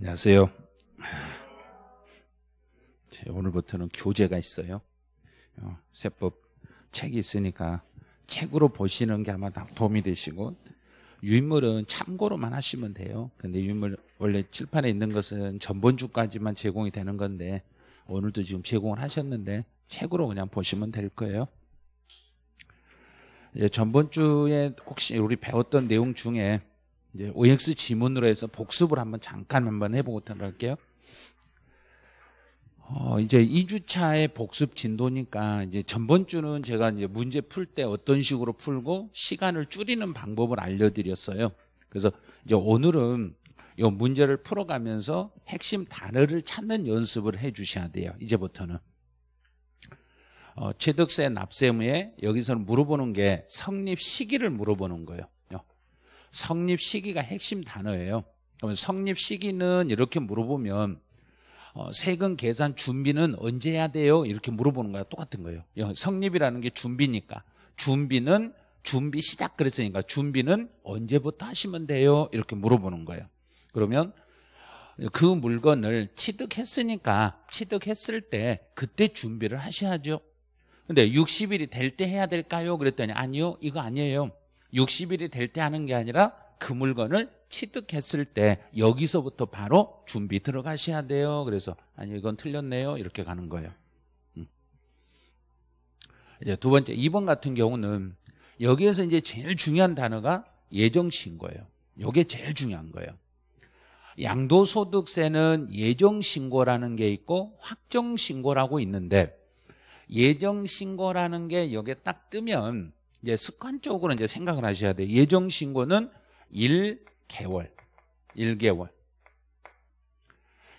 안녕하세요. 오늘부터는 교재가 있어요. 어, 세법 책이 있으니까 책으로 보시는 게 아마 도움이 되시고 유인물은 참고로만 하시면 돼요. 근데 유인물 원래 칠판에 있는 것은 전본주까지만 제공이 되는 건데 오늘도 지금 제공을 하셨는데 책으로 그냥 보시면 될 거예요. 전번주에 혹시 우리 배웠던 내용 중에 이제 OX 지문으로 해서 복습을 한번 잠깐 한번 해보고 들어갈게요. 어, 이제 2주차의 복습 진도니까 이제 전번 주는 제가 이제 문제 풀 때 어떤 식으로 풀고 시간을 줄이는 방법을 알려드렸어요. 그래서 이제 오늘은 이 문제를 풀어가면서 핵심 단어를 찾는 연습을 해 주셔야 돼요. 이제부터는. 어, 취득세 납세무에 여기서는 물어보는 게 성립 시기를 물어보는 거예요. 성립 시기가 핵심 단어예요. 그러면 성립 시기는 이렇게 물어보면 어, 세금 계산 준비는 언제 해야 돼요? 이렇게 물어보는 거랑 똑같은 거예요. 예, 성립이라는 게 준비니까 준비는 준비 시작 그랬으니까 준비는 언제부터 하시면 돼요? 이렇게 물어보는 거예요. 그러면 그 물건을 취득했으니까 취득했을 때 그때 준비를 하셔야죠. 근데 60일이 될 때 해야 될까요? 그랬더니 아니요. 이거 아니에요. 60일이 될 때 하는 게 아니라 그 물건을 취득했을 때 여기서부터 바로 준비 들어가셔야 돼요. 그래서 아니 이건 틀렸네요. 이렇게 가는 거예요. 음. 이제 두 번째 2번 같은 경우는 여기에서 이제 제일 중요한 단어가 예정시인 거예요. 이게 제일 중요한 거예요. 양도소득세는 예정신고라는 게 있고 확정신고라고 있는데 예정신고라는 게 여기에 딱 뜨면 이제 습관적으로 이제 생각을 하셔야 돼요. 예정 신고는 1개월. 1개월.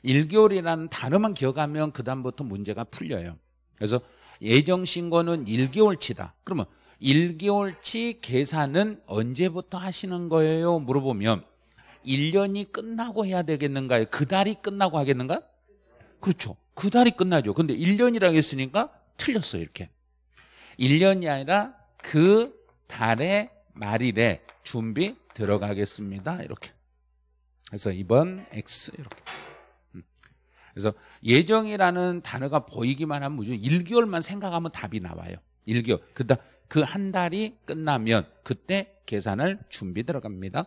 1개월이라는 단어만 기억하면 그다음부터 문제가 풀려요. 그래서 예정 신고는 1개월치다. 그러면 1개월치 계산은 언제부터 하시는 거예요? 물어보면 1년이 끝나고 해야 되겠는가요? 그 달이 끝나고 하겠는가? 그렇죠. 그 달이 끝나죠. 근데 1년이라고 했으니까 틀렸어요, 이렇게. 1년이 아니라 그 달의 말일에 준비 들어가겠습니다. 이렇게. 그래서 2번 X 이렇게. 음. 그래서 예정이라는 단어가 보이기만 하면 무조건 1개월만 생각하면 답이 나와요. 1개월. 그다 음그 한 달이 끝나면 그때 계산을 준비 들어갑니다.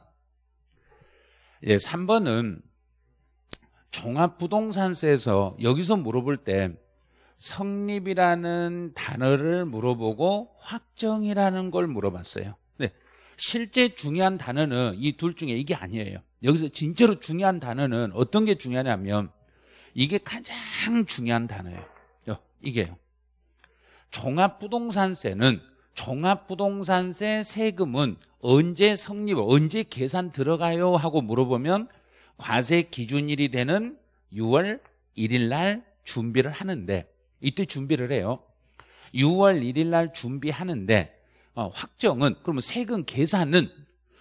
예, 3번은 종합부동산세에서 여기서 물어볼 때 성립이라는 단어를 물어보고 확정이라는 걸 물어봤어요. 네. 실제 중요한 단어는 이 둘 중에 이게 아니에요. 여기서 진짜로 중요한 단어는 어떤 게 중요하냐면 이게 가장 중요한 단어예요. 어, 이게요. 종합부동산세는 종합부동산세 세금은 언제 성립, 언제 계산 들어가요? 하고 물어보면 과세 기준일이 되는 6월 1일 날 준비를 하는데 이때 준비를 해요. 6월 1일 날 준비하는데 어, 확정은 그러면 세금 계산은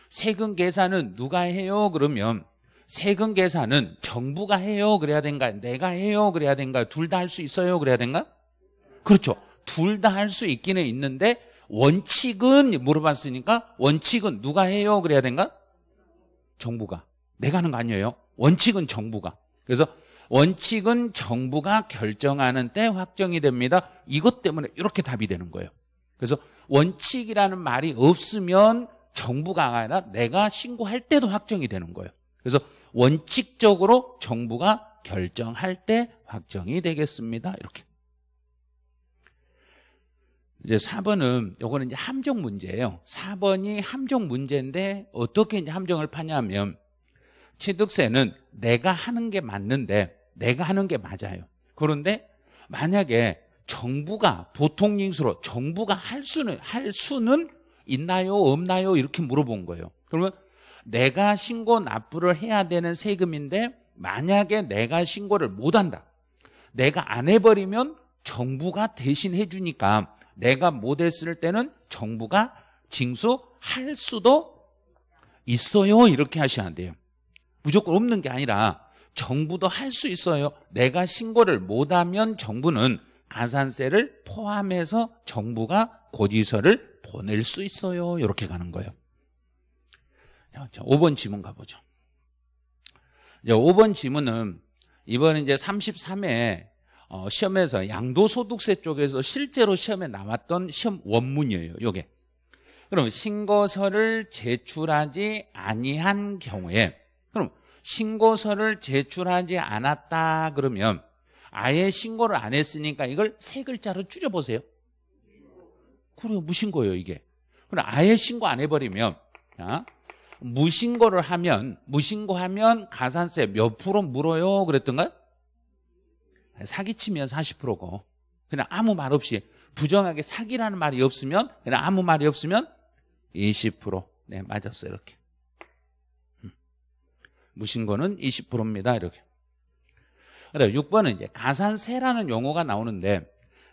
세금 계산은 누가 해요? 그러면 세금 계산은 정부가 해요? 그래야 된가? 내가 해요? 그래야 된가? 둘 다 할 수 있어요? 그래야 된가? 그렇죠. 둘 다 할 수 있기는 있는데 원칙은 물어봤으니까 원칙은 누가 해요? 그래야 된가? 정부가. 내가 하는 거 아니에요. 원칙은 정부가. 그래서 원칙은 정부가 결정하는 때 확정이 됩니다. 이것 때문에 이렇게 답이 되는 거예요. 그래서 원칙이라는 말이 없으면 정부가 아니라 내가 신고할 때도 확정이 되는 거예요. 그래서 원칙적으로 정부가 결정할 때 확정이 되겠습니다. 이렇게. 이제 4번은 요거는 이제 함정 문제예요. 4번이 함정 문제인데 어떻게 이제 함정을 파냐면 취득세는 내가 하는 게 맞는데 내가 하는 게 맞아요. 그런데 만약에 정부가 보통 링수로 정부가 할 수는 할 수는 있나요 없나요 이렇게 물어본 거예요. 그러면 내가 신고 납부를 해야 되는 세금인데 만약에 내가 신고를 못 한다. 내가 안 해버리면 정부가 대신 해주니까 내가 못 했을 때는 정부가 징수할 수도 있어요. 이렇게 하셔야 돼요. 무조건 없는 게 아니라 정부도 할 수 있어요. 내가 신고를 못하면 정부는 가산세를 포함해서 정부가 고지서를 보낼 수 있어요. 이렇게 가는 거예요. 자, 5번 지문 가보죠. 이 5번 지문은 이번 이제 33회 어, 시험에서 양도소득세 쪽에서 실제로 시험에 나왔던 시험 원문이에요. 요게. 그럼 신고서를 제출하지 아니한 경우에 신고서를 제출하지 않았다 그러면 아예 신고를 안 했으니까 이걸 세 글자로 줄여보세요. 그래요. 무신고예요 이게. 그럼 아예 신고 안 해버리면 자, 무신고를 하면 무신고하면 가산세 몇 프로 물어요? 그랬던가 사기치면 40%고 그냥 아무 말 없이 부정하게 사기라는 말이 없으면 그냥 아무 말이 없으면 20% 네, 맞았어요 이렇게 무신거는 20%입니다. 이렇게. 6번은 이제 가산세라는 용어가 나오는데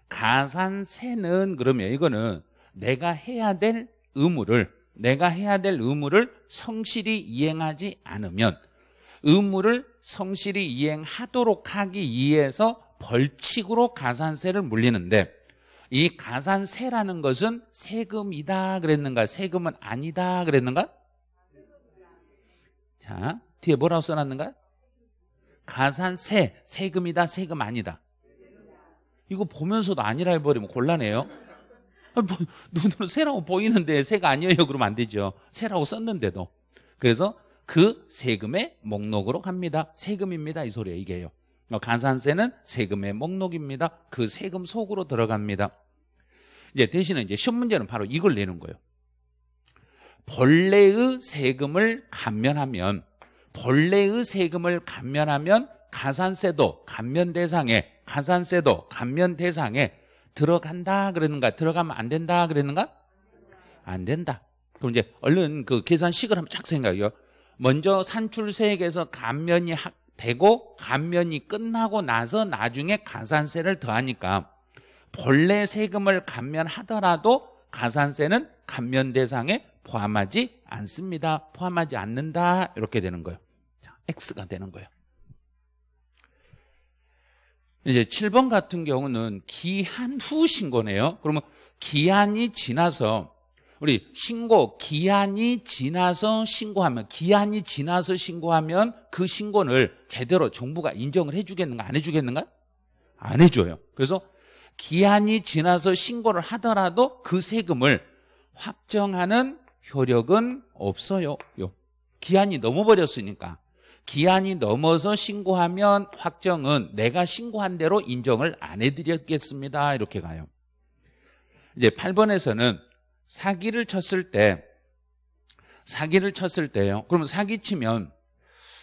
가산세는 그러면 이거는 내가 해야 될 의무를 내가 해야 될 의무를 성실히 이행하지 않으면 의무를 성실히 이행하도록 하기 위해서 벌칙으로 가산세를 물리는데 이 가산세라는 것은 세금이다 그랬는가 세금은 아니다 그랬는가 자 뒤에 뭐라고 써놨는가요? 가산 세, 세금이다, 세금 아니다. 이거 보면서도 아니라 해버리면 곤란해요. 아, 뭐, 눈으로 세라고 보이는데 세가 아니에요. 그러면 안 되죠. 세라고 썼는데도. 그래서 그 세금의 목록으로 갑니다. 세금입니다. 이 소리예요. 이게요. 어, 가산세는 세금의 목록입니다. 그 세금 속으로 들어갑니다. 이제 대신에 이제 시험 문제는 바로 이걸 내는 거예요. 본래의 세금을 감면하면 본래의 세금을 감면하면 가산세도 감면 대상에 가산세도 감면 대상에 들어간다 그랬는가 들어가면 안 된다 그랬는가안 된다 그럼 이제 얼른 그 계산식을 한번 쫙 생각해요 먼저 산출세액에서 감면이 되고 감면이 끝나고 나서 나중에 가산세를 더하니까 본래 세금을 감면하더라도 가산세는 감면 대상에 포함하지 않습니다 포함하지 않는다 이렇게 되는 거예요 X가 되는 거예요. 이제 7번 같은 경우는 기한 후 신고네요. 그러면 기한이 지나서 우리 신고 기한이 지나서 신고하면 기한이 지나서 신고하면 그 신고를 제대로 정부가 인정을 해주겠는가 안 해주겠는가? 안 해줘요. 그래서 기한이 지나서 신고를 하더라도 그 세금을 확정하는 효력은 없어요. 기한이 넘어버렸으니까. 기한이 넘어서 신고하면 확정은 내가 신고한 대로 인정을 안 해드렸겠습니다. 이렇게 가요. 이제 8번에서는 사기를 쳤을 때, 사기를 쳤을 때요. 그러면 사기 치면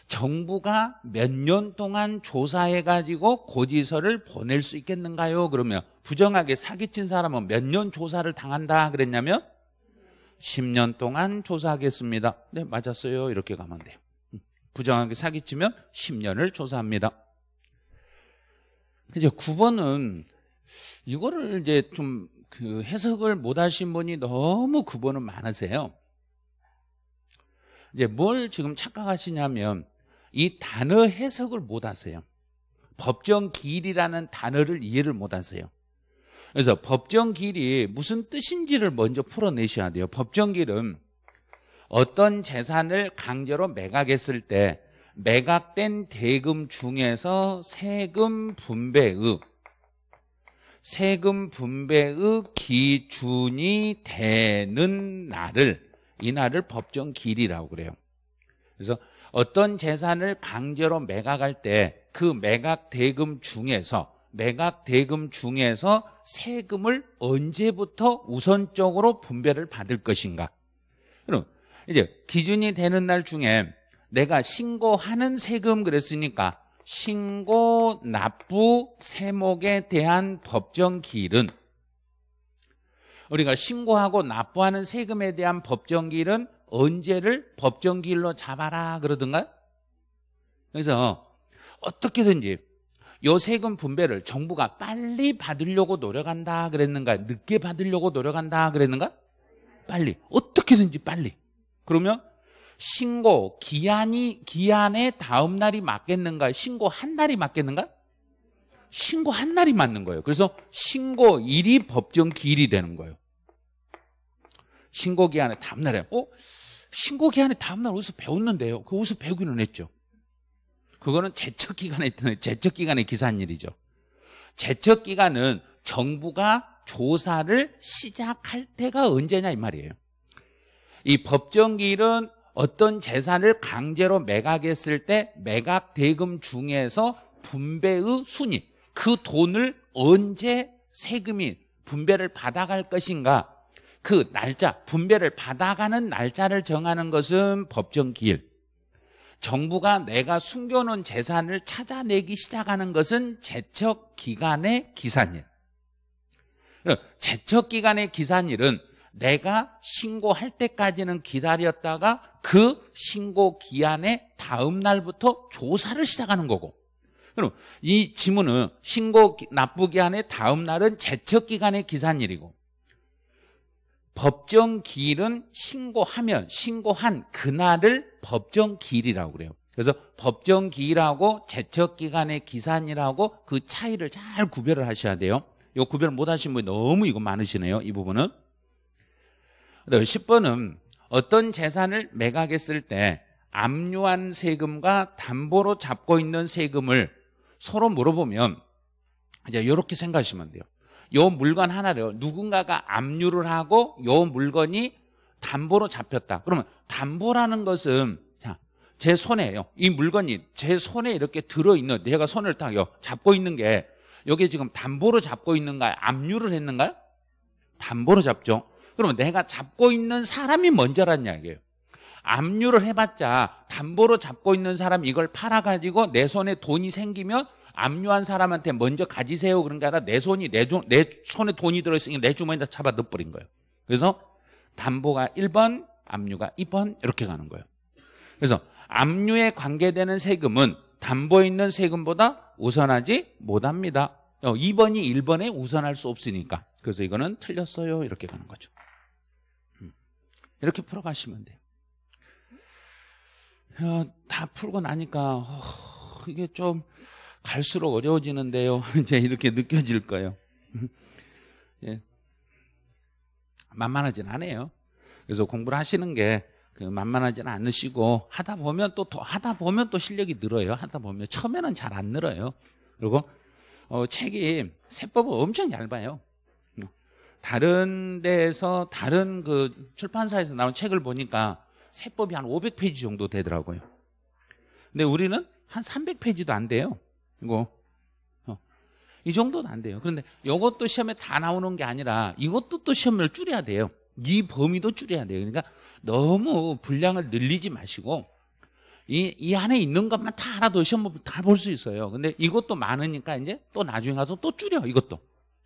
정부가 몇 년 동안 조사해가지고 고지서를 보낼 수 있겠는가요? 그러면 부정하게 사기친 사람은 몇 년 조사를 당한다 그랬냐면 10년 동안 조사하겠습니다. 네, 맞았어요. 이렇게 가면 돼요. 부정하게 사기치면 10년을 조사합니다. 이제 9번은 이거를 이제 좀 그 해석을 못 하신 분이 너무 9번은 많으세요. 이제 뭘 지금 착각하시냐면 이 단어 해석을 못 하세요. 법정 길이라는 단어를 이해를 못 하세요. 그래서 법정 길이 무슨 뜻인지를 먼저 풀어내셔야 돼요. 법정 길은 어떤 재산을 강제로 매각했을 때 매각된 대금 중에서 세금 분배의 세금 분배의 기준이 되는 날을 이 날을 법정 길이라고 그래요. 그래서 어떤 재산을 강제로 매각할 때 그 매각 대금 중에서 매각 대금 중에서 세금을 언제부터 우선적으로 분배를 받을 것인가? 그럼 이제 기준이 되는 날 중에 내가 신고하는 세금 그랬으니까 신고 납부 세목에 대한 법정 기일은 우리가 신고하고 납부하는 세금에 대한 법정 기일은 언제를 법정 기일로 잡아라 그러던가요? 그래서 어떻게든지 요 세금 분배를 정부가 빨리 받으려고 노력한다 그랬는가 늦게 받으려고 노력한다 그랬는가? 빨리 어떻게든지 빨리 그러면 신고 기한이 기한의 다음 날이 맞겠는가? 신고 한 날이 맞겠는가? 신고 한 날이 맞는 거예요. 그래서 신고일이 법정 기일이 되는 거예요. 신고 기한의 다음 날에 어? 신고 기한의 다음 날 어디서 배웠는데요. 그 어디서 배우기는 했죠. 그거는 제척 기간에 제척 기간에 기사한 일이죠. 제척 기간은 정부가 조사를 시작할 때가 언제냐 이 말이에요. 이 법정기일은 어떤 재산을 강제로 매각했을 때 매각 대금 중에서 분배의 순위 그 돈을 언제 세금이 분배를 받아갈 것인가 그 날짜 분배를 받아가는 날짜를 정하는 것은 법정기일 정부가 내가 숨겨놓은 재산을 찾아내기 시작하는 것은 제척기간의 기산일 제척기간의 기산일은 내가 신고할 때까지는 기다렸다가 그 신고 기한의 다음 날부터 조사를 시작하는 거고 그럼 이 지문은 신고 납부 기한의 다음 날은 제척 기간의 기산일이고 법정 기일은 신고하면 신고한 그날을 법정 기일이라고 그래요. 그래서 법정 기일하고 제척 기간의 기산일하고그 차이를 잘 구별을 하셔야 돼요. 이 구별 못 하신 분이 너무 이거 많으시네요. 이 부분은 10번은 어떤 재산을 매각했을 때 압류한 세금과 담보로 잡고 있는 세금을 서로 물어보면 이제 이렇게 생각하시면 돼요. 요 물건 하나를 누군가가 압류를 하고 요 물건이 담보로 잡혔다. 그러면 담보라는 것은 제 손에요. 이 물건이 제 손에 이렇게 들어있는 내가 손을 딱 잡고 있는 게 이게 지금 담보로 잡고 있는가요? 압류를 했는가요? 담보로 잡죠. 그러면 내가 잡고 있는 사람이 먼저란 이야기예요. 압류를 해봤자 담보로 잡고 있는 사람 이걸 팔아가지고 내 손에 돈이 생기면 압류한 사람한테 먼저 가지세요 그런게 아니라 내 손이 내, 주, 내 손에 돈이 들어있으니까 내 주머니에다 잡아 넣어버린 거예요. 그래서 담보가 1번, 압류가 2번 이렇게 가는 거예요. 그래서 압류에 관계되는 세금은 담보에 있는 세금보다 우선하지 못합니다. 2번이 어, 1번에 우선할 수 없으니까. 그래서 이거는 틀렸어요. 이렇게 가는 거죠. 이렇게 풀어가시면 돼요. 어, 다 풀고 나니까 어, 이게 좀 갈수록 어려워지는데요. 이제 이렇게 느껴질 거예요. 예. 만만하진 않아요. 그래서 공부를 하시는 게 그 만만하진 않으시고 하다 보면 또, 또 하다 보면 또 실력이 늘어요. 하다 보면 처음에는 잘 안 늘어요. 그리고 어, 책이 세법은 엄청 얇아요. 다른 데에서 다른 그 출판사에서 나온 책을 보니까 세법이 한 500페이지 정도 되더라고요. 근데 우리는 한 300페이지도 안 돼요. 이거 어. 이 정도는 안 돼요. 그런데 이것도 시험에 다 나오는 게 아니라 이것도 또 시험을 줄여야 돼요. 이 범위도 줄여야 돼요. 그러니까 너무 분량을 늘리지 마시고 이, 이 안에 있는 것만 다 알아도 시험 다볼 수 있어요. 근데 이것도 많으니까 이제 또 나중에 가서 또 줄여 이것도.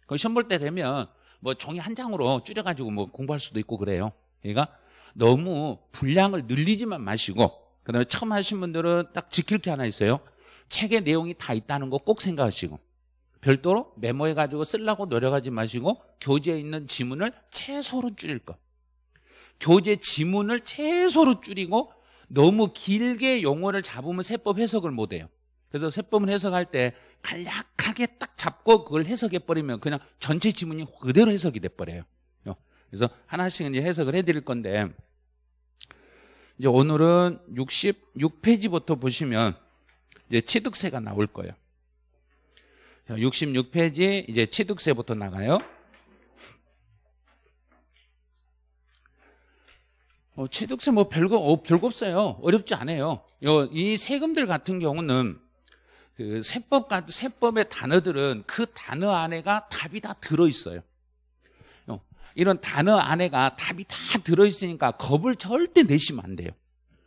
그 시험 볼 때 되면 뭐 종이 한 장으로 줄여가지고 뭐 공부할 수도 있고 그래요. 그러니까 너무 분량을 늘리지만 마시고 그다음에 처음 하신 분들은 딱 지킬 게 하나 있어요. 책의 내용이 다 있다는 거 꼭 생각하시고 별도로 메모해가지고 쓰려고 노력하지 마시고 교재에 있는 지문을 최소로 줄일 것. 교재 지문을 최소로 줄이고 너무 길게 용어를 잡으면 세법 해석을 못해요. 그래서 세법을 해석할 때 간략하게 딱 잡고 그걸 해석해버리면 그냥 전체 지문이 그대로 해석이 돼버려요. 그래서 하나씩 이제 해석을 해드릴 건데 이제 오늘은 66페이지부터 보시면 이제 취득세가 나올 거예요. 66페이지 이제 취득세부터 나가요. 어, 취득세 뭐 별거 어, 별거 없어요. 어렵지 않아요. 요, 이 세금들 같은 경우는 그 세법 같은 세법의 단어들은 그 단어 안에가 답이 다 들어 있어요. 어, 이런 단어 안에가 답이 다 들어 있으니까 겁을 절대 내시면 안 돼요.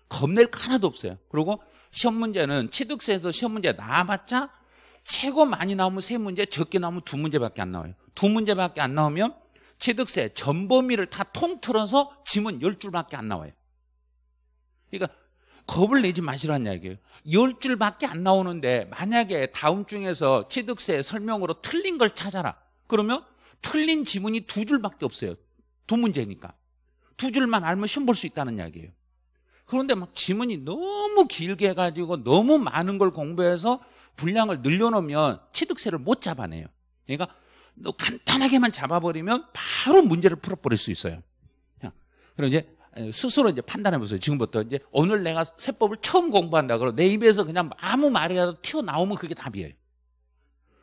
겁낼 거 하나도 없어요. 그리고 시험 문제는 취득세에서 시험 문제 나와봤자 최고 많이 나오면 세 문제, 적게 나오면 두 문제밖에 안 나와요. 두 문제밖에 안 나오면 취득세 전범위를 다 통틀어서 지문 열 줄밖에 안 나와요. 그러니까 겁을 내지 마시라는 이야기예요. 열 줄밖에 안 나오는데 만약에 다음 중에서 취득세 설명으로 틀린 걸 찾아라. 그러면 틀린 지문이 두 줄밖에 없어요. 두 문제니까. 두 줄만 알면 시험 볼 수 있다는 이야기예요. 그런데 막 지문이 너무 길게 해가지고 너무 많은 걸 공부해서 분량을 늘려놓으면 취득세를 못 잡아내요. 그러니까 간단하게만 잡아버리면 바로 문제를 풀어버릴 수 있어요. 그럼 이제 예, 스스로 이제 판단해 보세요. 지금부터 이제 오늘 내가 세법을 처음 공부한다 그러고 내 입에서 그냥 아무 말이라도 튀어나오면 그게 답이에요.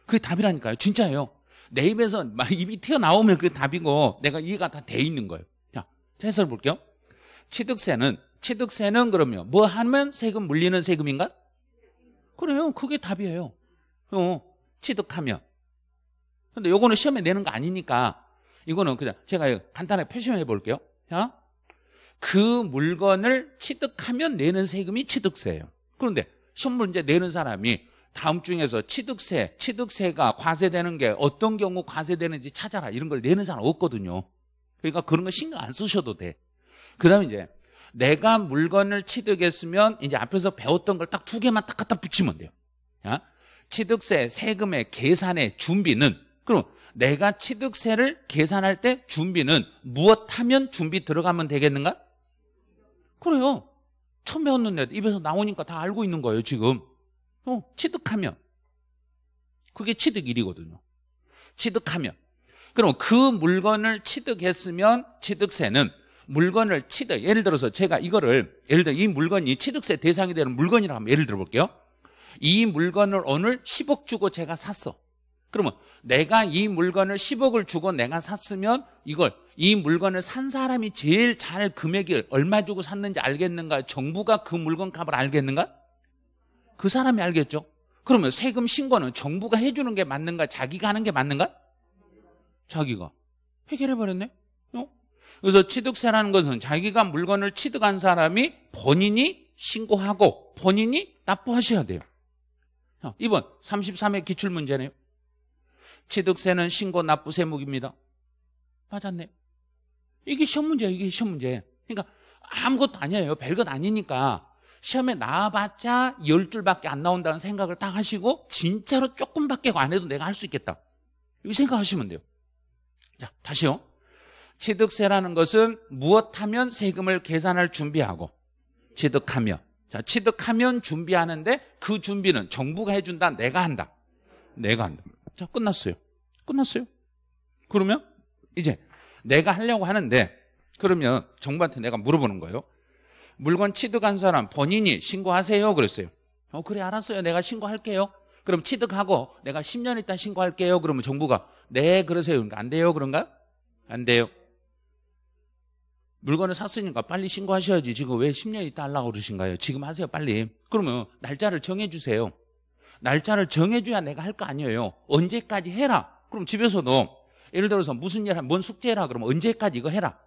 그게 답이라니까요. 진짜예요. 내 입에서 막 입이 튀어나오면 그게 답이고 내가 이해가 다 돼 있는 거예요. 자, 해설 볼게요. 취득세는 취득세는 그러면 뭐 하면 세금 물리는 세금인가? 그래요. 그게 답이에요. 어, 취득하면. 근데 요거는 시험에 내는 거 아니니까 이거는 그냥 제가 간단하게 표시해 볼게요. 자, 그 물건을 취득하면 내는 세금이 취득세예요. 그런데 선물 문제 내는 사람이 다음 중에서 취득세, 취득세가 과세되는 게 어떤 경우 과세되는지 찾아라 이런 걸 내는 사람 없거든요. 그러니까 그런 거 신경 안 쓰셔도 돼. 그다음에 이제 내가 물건을 취득했으면 이제 앞에서 배웠던 걸 딱 두 개만 딱 갖다 붙이면 돼요. 야? 취득세, 세금의 계산의 준비는 그럼 내가 취득세를 계산할 때 준비는 무엇 하면 준비 들어가면 되겠는가? 그래요. 처음 배웠는데 입에서 나오니까 다 알고 있는 거예요, 지금. 어, 취득하면. 그게 취득일이거든요. 취득하면. 그럼 그 물건을 취득했으면 취득세는 물건을 취득, 예를 들어서 제가 이거를, 예를 들어 이 물건이 취득세 대상이 되는 물건이라 하면 예를 들어 볼게요. 이 물건을 오늘 10억 주고 제가 샀어. 그러면 내가 이 물건을 10억을 주고 내가 샀으면 이걸 이 물건을 산 사람이 제일 잘 금액을 얼마 주고 샀는지 알겠는가? 정부가 그 물건 값을 알겠는가? 그 사람이 알겠죠. 그러면 세금 신고는 정부가 해주는 게 맞는가? 자기가 하는 게 맞는가? 자기가 해결해버렸네. 어? 그래서 취득세라는 것은 자기가 물건을 취득한 사람이 본인이 신고하고 본인이 납부하셔야 돼요. 이번 33회 기출문제네요. 취득세는 신고 납부 세목입니다. 맞았네. 이게 시험 문제예요. 이게 시험 문제. 그러니까 아무것도 아니에요. 별것 아니니까. 시험에 나와봤자 열줄밖에안 나온다는 생각을 딱 하시고 진짜로 조금밖에 안 해도 내가 할 수 있겠다. 이렇게 생각하시면 돼요. 자, 다시요. 취득세라는 것은 무엇하면 세금을 계산할 준비하고 취득하며 자, 취득하면 준비하는데 그 준비는 정부가 해준다. 내가 한다. 내가 한다. 자, 끝났어요. 끝났어요. 그러면 이제 내가 하려고 하는데 그러면 정부한테 내가 물어보는 거예요. 물건 취득한 사람 본인이 신고하세요 그랬어요. 어 그래 알았어요. 내가 신고할게요. 그럼 취득하고 내가 10년 있다 신고할게요. 그러면 정부가 네 그러세요. 그러니까 안 돼요. 그런가안 돼요. 물건을 샀으니까 빨리 신고하셔야지. 지금 왜 10년 있다 하려고 그러신가요? 지금 하세요. 빨리. 그러면 날짜를 정해주세요. 날짜를 정해줘야 내가 할 거 아니에요. 언제까지 해라. 그럼 집에서도 예를 들어서 무슨 일, 뭔 숙제라 해 그러면 언제까지 이거 해라.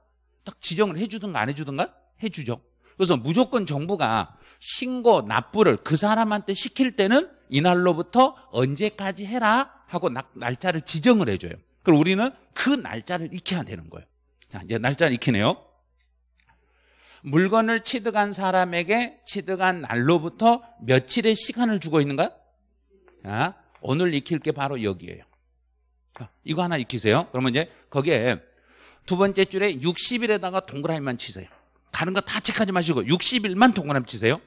딱 지정을 해주든가 안 해주든가 해주죠. 그래서 무조건 정부가 신고 납부를 그 사람한테 시킬 때는 이날로부터 언제까지 해라 하고 날짜를 지정을 해줘요. 그럼 우리는 그 날짜를 익혀야 되는 거예요. 자, 이제 날짜를 익히네요. 물건을 취득한 사람에게 취득한 날로부터 며칠의 시간을 주고 있는가? 자, 오늘 익힐 게 바로 여기예요 이거 하나 익히세요. 그러면 이제 거기에 두 번째 줄에 60일에다가 동그라미만 치세요. 다른 거 다 체크하지 마시고 60일만 동그라미 치세요.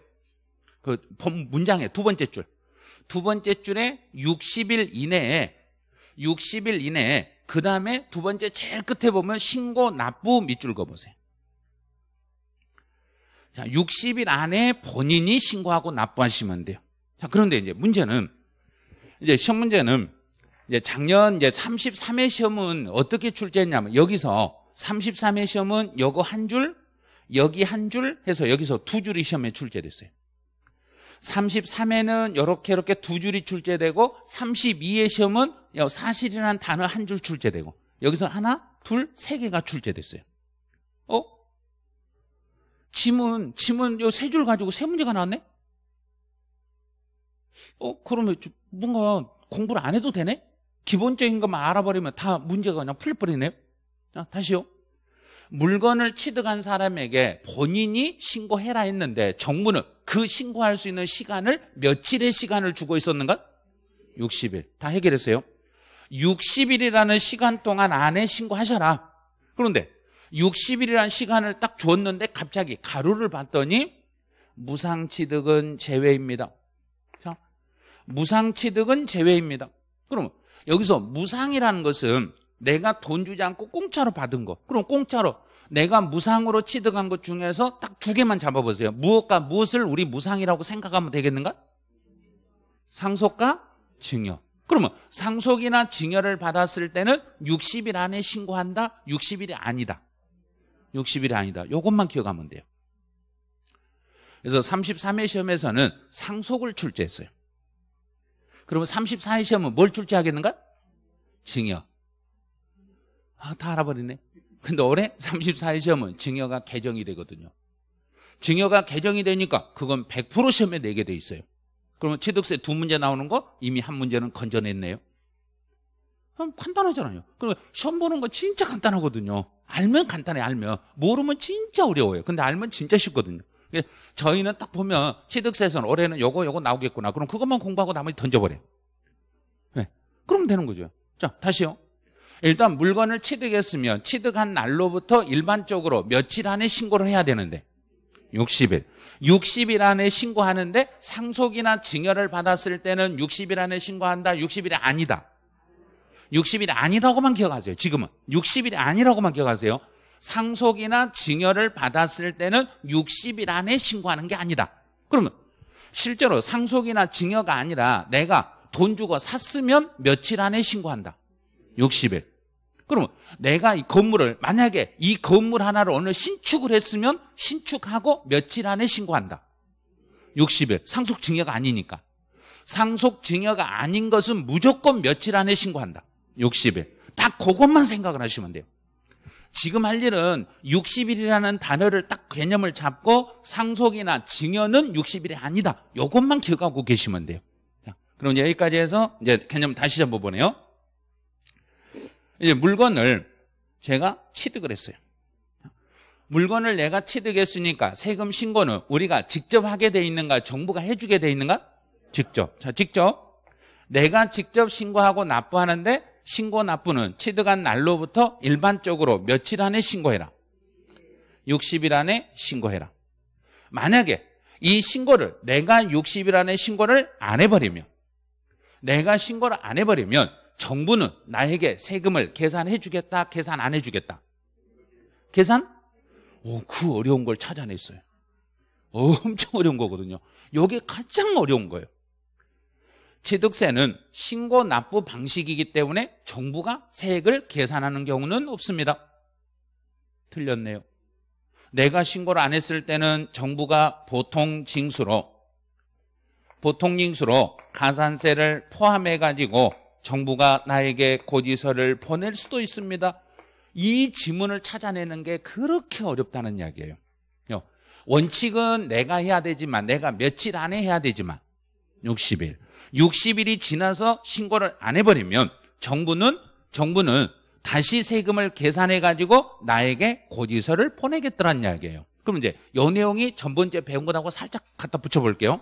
그 문장에 두 번째 줄. 두 번째 줄에 60일 이내에 60일 이내에 그 다음에 두 번째 제일 끝에 보면 신고 납부 밑줄 그어보세요. 자, 60일 안에 본인이 신고하고 납부하시면 돼요. 자, 그런데 이제 문제는 이제 시험 문제는 이제 작년 이제 33회 시험은 어떻게 출제했냐면 여기서 33회 시험은 여거한 줄, 여기 한 줄 해서 여기서 두 줄이 시험에 출제됐어요. 33회는 이렇게 이렇게 두 줄이 출제되고 32회 시험은 사실이란 단어 한 줄 출제되고 여기서 하나, 둘, 세 개가 출제됐어요. 어? 지문, 지문 요 세 줄 가지고 세 문제가 나왔네? 어? 그러면 뭔가 공부를 안 해도 되네? 기본적인 것만 알아버리면 다 문제가 그냥 풀려버리네요. 자, 다시요. 물건을 취득한 사람에게 본인이 신고해라 했는데 정부는 그 신고할 수 있는 시간을 며칠의 시간을 주고 있었는가? 60일. 다 해결했어요. 60일이라는 시간 동안 안에 신고하셔라. 그런데 60일이라는 시간을 딱 줬는데 갑자기 가루를 봤더니 무상취득은 제외입니다. 무상취득은 제외입니다. 그러면 여기서 무상이라는 것은 내가 돈 주지 않고 공짜로 받은 거. 그럼 공짜로 내가 무상으로 취득한 것 중에서 딱 두 개만 잡아보세요. 무엇과 무엇을 우리 무상이라고 생각하면 되겠는가? 상속과 증여. 그러면 상속이나 증여를 받았을 때는 60일 안에 신고한다? 60일이 아니다. 60일이 아니다. 이것만 기억하면 돼요. 그래서 33회 시험에서는 상속을 출제했어요. 그러면 34회 시험은 뭘 출제하겠는가? 증여. 아, 다 알아버리네. 근데 올해 34회 시험은 증여가 개정이 되거든요. 증여가 개정이 되니까 그건 100% 시험에 내게 돼 있어요. 그러면 취득세 두 문제 나오는 거 이미 한 문제는 건져냈네요. 그럼 간단하잖아요. 그럼 시험 보는 거 진짜 간단하거든요. 알면 간단해, 알면. 모르면 진짜 어려워요. 근데 알면 진짜 쉽거든요. 저희는 딱 보면 취득세에서는 올해는 요거 요거 나오겠구나. 그럼 그것만 공부하고 나머지 던져버려. 네. 예. 그러면 되는 거죠. 자, 다시요. 일단 물건을 취득했으면 취득한 날로부터 일반적으로 며칠 안에 신고를 해야 되는데 60일. 60일 안에 신고하는데 상속이나 증여를 받았을 때는 60일 안에 신고한다. 60일이 아니다. 60일이 아니라고만 기억하세요. 지금은 60일이 아니라고만 기억하세요. 상속이나 증여를 받았을 때는 60일 안에 신고하는 게 아니다. 그러면 실제로 상속이나 증여가 아니라 내가 돈 주고 샀으면 며칠 안에 신고한다. 60일. 그러면 내가 이 건물을 만약에 이 건물 하나를 오늘 신축을 했으면 신축하고 며칠 안에 신고한다. 60일. 상속 증여가 아니니까. 상속 증여가 아닌 것은 무조건 며칠 안에 신고한다. 60일. 딱 그것만 생각을 하시면 돼요. 지금 할 일은 60일이라는 단어를 딱 개념을 잡고 상속이나 증여는 60일이 아니다. 이것만 기억하고 계시면 돼요. 자, 그럼 이제 여기까지 해서 이제 개념 다시 잡아보네요. 이제 물건을 제가 취득을 했어요. 물건을 내가 취득했으니까 세금 신고는 우리가 직접 하게 돼 있는가 정부가 해주게 돼 있는가? 직접. 자, 직접. 내가 직접 신고하고 납부하는데 신고 납부는 취득한 날로부터 일반적으로 며칠 안에 신고해라. 60일 안에 신고해라. 만약에 이 신고를 내가 60일 안에 신고를 안 해버리면 내가 신고를 안 해버리면 정부는 나에게 세금을 계산해 주겠다 계산 안 해주겠다 계산? 오, 그 어려운 걸 찾아냈어요 엄청 어려운 거거든요 이게 가장 어려운 거예요 취득세는 신고 납부 방식이기 때문에 정부가 세액을 계산하는 경우는 없습니다. 틀렸네요. 내가 신고를 안 했을 때는 정부가 보통 징수로 보통 징수로 가산세를 포함해 가지고 정부가 나에게 고지서를 보낼 수도 있습니다. 이 지문을 찾아내는 게 그렇게 어렵다는 이야기예요. 원칙은 내가 해야 되지만 내가 며칠 안에 해야 되지만 60일 60일이 지나서 신고를 안 해버리면 정부는 정부는 다시 세금을 계산해 가지고 나에게 고지서를 보내겠더란 이야기예요. 그럼 이제 요 내용이 전번째 배운 것하고 살짝 갖다 붙여볼게요.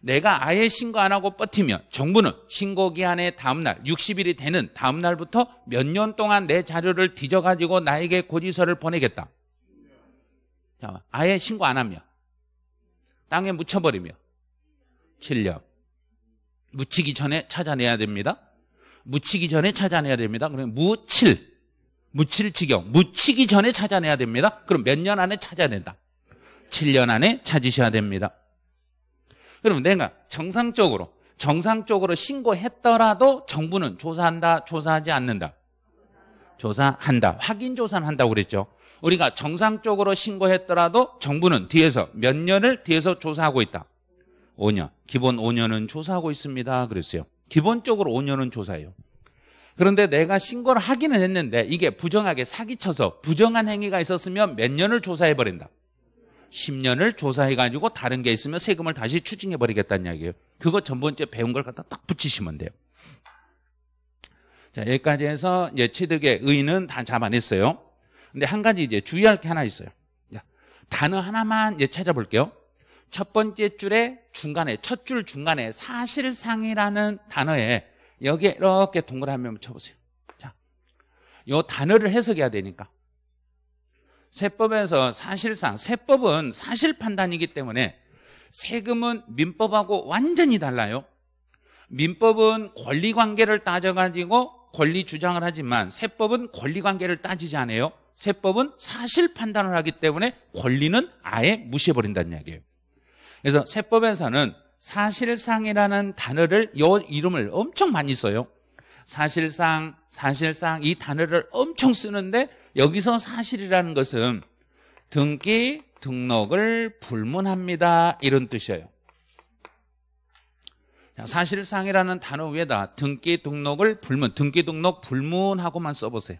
내가 아예 신고 안 하고 버티면 정부는 신고 기한의 다음날 60일이 되는 다음날부터 몇 년 동안 내 자료를 뒤져가지고 나에게 고지서를 보내겠다. 아예 신고 안 하면 땅에 묻혀버리면 7년 묻히기 전에 찾아내야 됩니다. 묻히기 전에 찾아내야 됩니다. 그럼 무칠, 무칠 지경, 묻히기 전에 찾아내야 됩니다. 그럼 몇 년 안에 찾아낸다. 7년 안에 찾으셔야 됩니다. 그럼 내가 정상적으로 정상적으로 신고했더라도 정부는 조사한다, 조사하지 않는다. 조사한다. 확인 조사를 한다고 그랬죠. 우리가 정상적으로 신고했더라도 정부는 뒤에서 몇 년을 뒤에서 조사하고 있다. 5년. 기본 5년은 조사하고 있습니다. 그랬어요. 기본적으로 5년은 조사예요. 그런데 내가 신고를 하기는 했는데 이게 부정하게 사기쳐서 부정한 행위가 있었으면 몇 년을 조사해버린다. 10년을 조사해가지고 다른 게 있으면 세금을 다시 추징해버리겠다는 이야기예요. 그거 전번째 배운 걸 갖다 딱 붙이시면 돼요. 자, 여기까지 해서 이제 취득의 의는 다 잡아냈어요. 근데 한 가지 이제 주의할 게 하나 있어요. 단어 하나만 이제 찾아볼게요. 첫 번째 줄에 중간에 첫 줄 중간에 사실상이라는 단어에 여기에 이렇게 동그라미 한번 쳐보세요. 자, 이 단어를 해석해야 되니까 세법에서 사실상 세법은 사실 판단이기 때문에 세금은 민법하고 완전히 달라요. 민법은 권리 관계를 따져가지고 권리 주장을 하지만 세법은 권리 관계를 따지지 않아요. 세법은 사실 판단을 하기 때문에 권리는 아예 무시해버린다는 이야기예요. 그래서 세법에서는 사실상이라는 단어를 이 이름을 엄청 많이 써요. 사실상, 사실상 이 단어를 엄청 쓰는데 여기서 사실이라는 것은 등기, 등록을 불문합니다. 이런 뜻이에요. 사실상이라는 단어 위에다 등기, 등록을 불문, 등기, 등록 불문하고만 써보세요.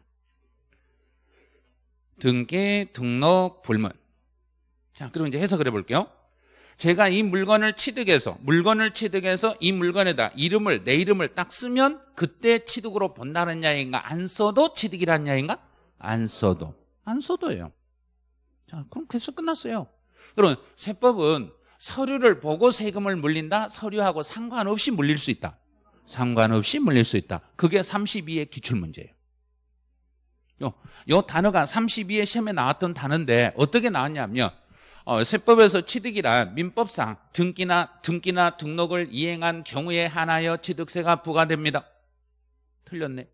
등기, 등록, 불문. 자, 그럼 이제 해석을 해볼게요. 제가 이 물건을 취득해서 물건을 취득해서 이 물건에다 이름을 내 이름을 딱 쓰면 그때 취득으로 본다는 야인가 안 써도 취득이란는 야인가 안 써도 안써도요자 그럼 계속 끝났어요. 그럼 세법은 서류를 보고 세금을 물린다 서류하고 상관없이 물릴 수 있다. 상관없이 물릴 수 있다. 그게 32의 기출문제예요. 요, 요 단어가 32의 시험에 나왔던 단어인데 어떻게 나왔냐면 어, 세법에서 취득이란 민법상 등기나 등기나 등록을 이행한 경우에 한하여 취득세가 부과됩니다. 틀렸네.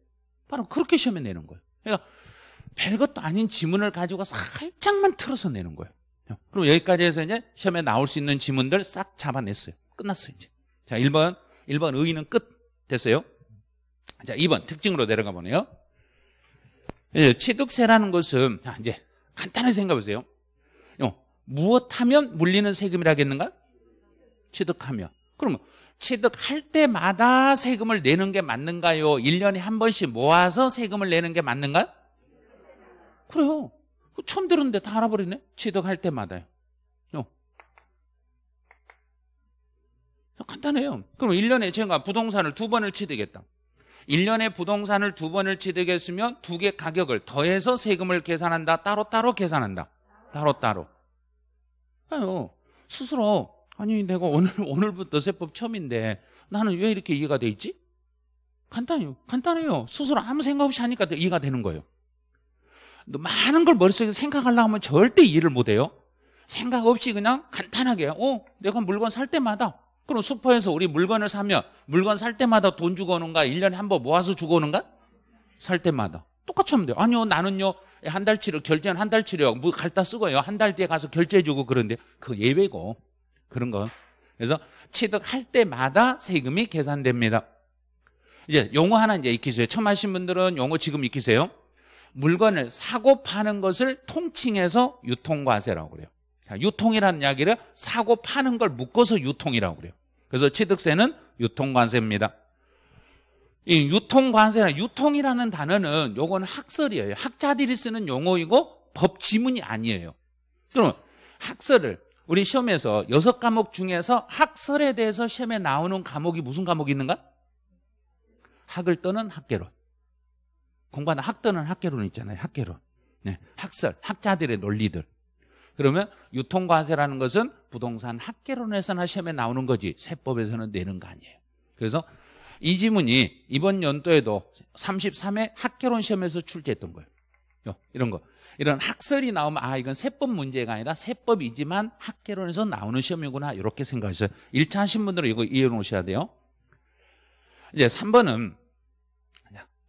바로 그렇게 시험에 내는 거예요. 그러니까 별것도 아닌 지문을 가지고 살짝만 틀어서 내는 거예요. 그럼 여기까지 해서 이제 시험에 나올 수 있는 지문들 싹 잡아냈어요. 끝났어요, 이제. 자, 1번. 1번 의의는 끝. 됐어요? 자, 2번. 특징으로 내려가 보네요. 예, 취득세라는 것은, 자, 이제 간단하게 생각해보세요. 무엇하면 물리는 세금이라겠는가? 취득하며. 그러면 취득할 때마다 세금을 내는 게 맞는가요? 1년에 한 번씩 모아서 세금을 내는 게맞는가 그래요. 그 처음 들었는데 다 알아버리네. 취득할 때마다요. 간단해요. 그럼 1년에 제가 부동산을 두 번을 취득했다. 1년에 부동산을 두 번을 취득했으면 두 개 가격을 더해서 세금을 계산한다. 따로따로 따로 계산한다. 따로따로. 따로. 아요 스스로 아니 내가 오늘 오늘부터 세법 처음인데 나는 왜 이렇게 이해가 돼 있지? 간단해요. 간단해요. 스스로 아무 생각 없이 하니까 이해가 되는 거예요. 많은 걸 머릿속에 서 생각하려고 하면 절대 이해를 못 해요. 생각 없이 그냥 간단하게 어 내가 물건 살 때마다 그럼 슈퍼에서 우리 물건을 사면 물건 살 때마다 돈 주고 오는가? 1년에 한 번 모아서 주고 오는가? 살 때마다 똑같이 하면 돼요. 아니요 나는요 한 달치를 결제한 한 달치를 뭐 갈다 쓰고요. 한 달 뒤에 가서 결제해주고 그런데 그 예외고 그런 거. 그래서 취득할 때마다 세금이 계산됩니다. 이제 용어 하나 이제 익히세요. 처음 하신 분들은 용어 지금 익히세요. 물건을 사고 파는 것을 통칭해서 유통과세라고 그래요. 자, 유통이라는 이야기를 사고 파는 걸 묶어서 유통이라고 그래요. 그래서 취득세는 유통과세입니다. 이 유통 관세나 유통이라는 단어는 요건 학설이에요. 학자들이 쓰는 용어이고 법 지문이 아니에요. 그럼 학설을 우리 시험에서 여섯 과목 중에서 학설에 대해서 시험에 나오는 과목이 무슨 과목이 있는가? 학을 떠는 학계론. 공부하는 학 떠는 학계론 있잖아요. 학계론. 네. 학설, 학자들의 논리들. 그러면 유통과세라는 것은 부동산 학계론에서나 시험에 나오는 거지 세법에서는 내는 거 아니에요. 그래서 이 지문이 이번 연도에도 33회 학개론 시험에서 출제했던 거예요. 이런 거. 이런 학설이 나오면 아 이건 세법 문제가 아니라 세법이지만 학개론에서 나오는 시험이구나 이렇게 생각하세요 1차 하신 분들은 이거 이해해 놓으셔야 돼요. 이제 3번은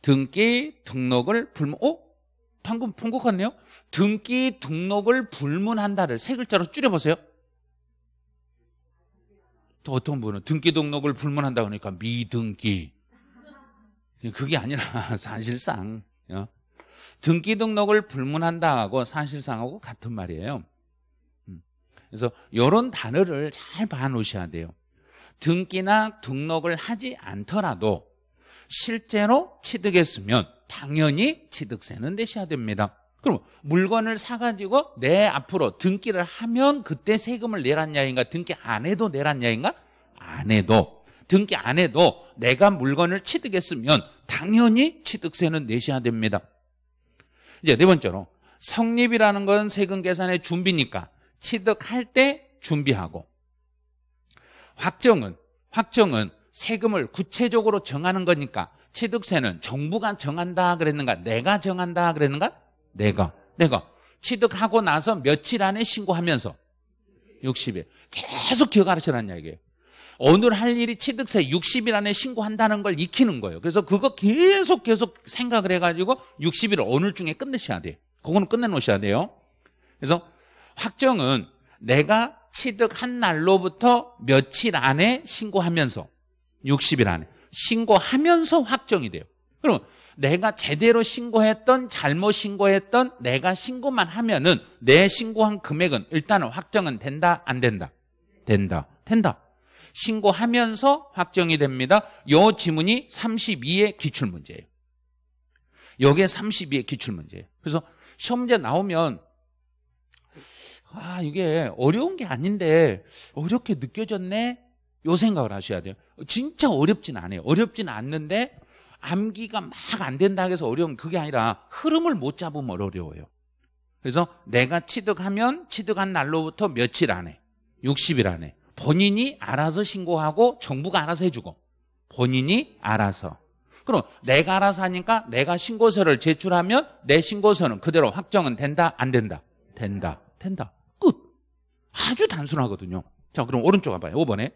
등기 등록을 불문 어? 방금 본 것 같네요. 등기 등록을 불문한다를 세 글자로 줄여보세요. 또 어떤 분은 등기 등록을 불문한다 그러니까 미등기. 그게 아니라 사실상 어? 등기 등록을 불문한다하고 사실상하고 같은 말이에요. 음. 그래서 이런 단어를 잘 봐놓으셔야 돼요. 등기나 등록을 하지 않더라도 실제로 취득했으면 당연히 취득세는 내셔야 됩니다. 그럼 물건을 사가지고 내 앞으로 등기를 하면 그때 세금을 내란 야인가 등기 안 해도 내란 야인가? 안 해도 등기 안 해도 내가 물건을 취득했으면 당연히 취득세는 내셔야 됩니다. 이제 네 번째로 성립이라는 건 세금 계산의 준비니까 취득할 때 준비하고 확정은 확정은 세금을 구체적으로 정하는 거니까 취득세는 정부가 정한다 그랬는가 내가 정한다 그랬는가 내가 내가 취득하고 나서 며칠 안에 신고하면서 60일 계속 기억하시라는 이야기예요 오늘 할 일이 취득세 60일 안에 신고한다는 걸 익히는 거예요 그래서 그거 계속 계속 생각을 해가지고 60일 오늘 중에 끝내셔야 돼요 그거는 끝내놓으셔야 돼요 그래서 확정은 내가 취득한 날로부터 며칠 안에 신고하면서 60일 안에 신고하면서 확정이 돼요 그럼 내가 제대로 신고했던 잘못 신고했던 내가 신고만 하면은 내 신고한 금액은 일단은 확정은 된다 안 된다 된다 된다 신고하면서 확정이 됩니다 요 지문이 32의 기출문제예요 요게 32의 기출문제예요 그래서 시험제 나오면 아 이게 어려운 게 아닌데 어렵게 느껴졌네 요 생각을 하셔야 돼요 진짜 어렵진 않아요 어렵진 않는데 암기가 막 안 된다 해서 어려운 그게 아니라 흐름을 못 잡으면 어려워요. 그래서 내가 취득하면 취득한 날로부터 며칠 안에 60일 안에 본인이 알아서 신고하고 정부가 알아서 해주고 본인이 알아서 그럼 내가 알아서 하니까 내가 신고서를 제출하면 내 신고서는 그대로 확정은 된다 안 된다 된다 된다 끝 아주 단순하거든요 자 그럼 오른쪽 가봐요 5번에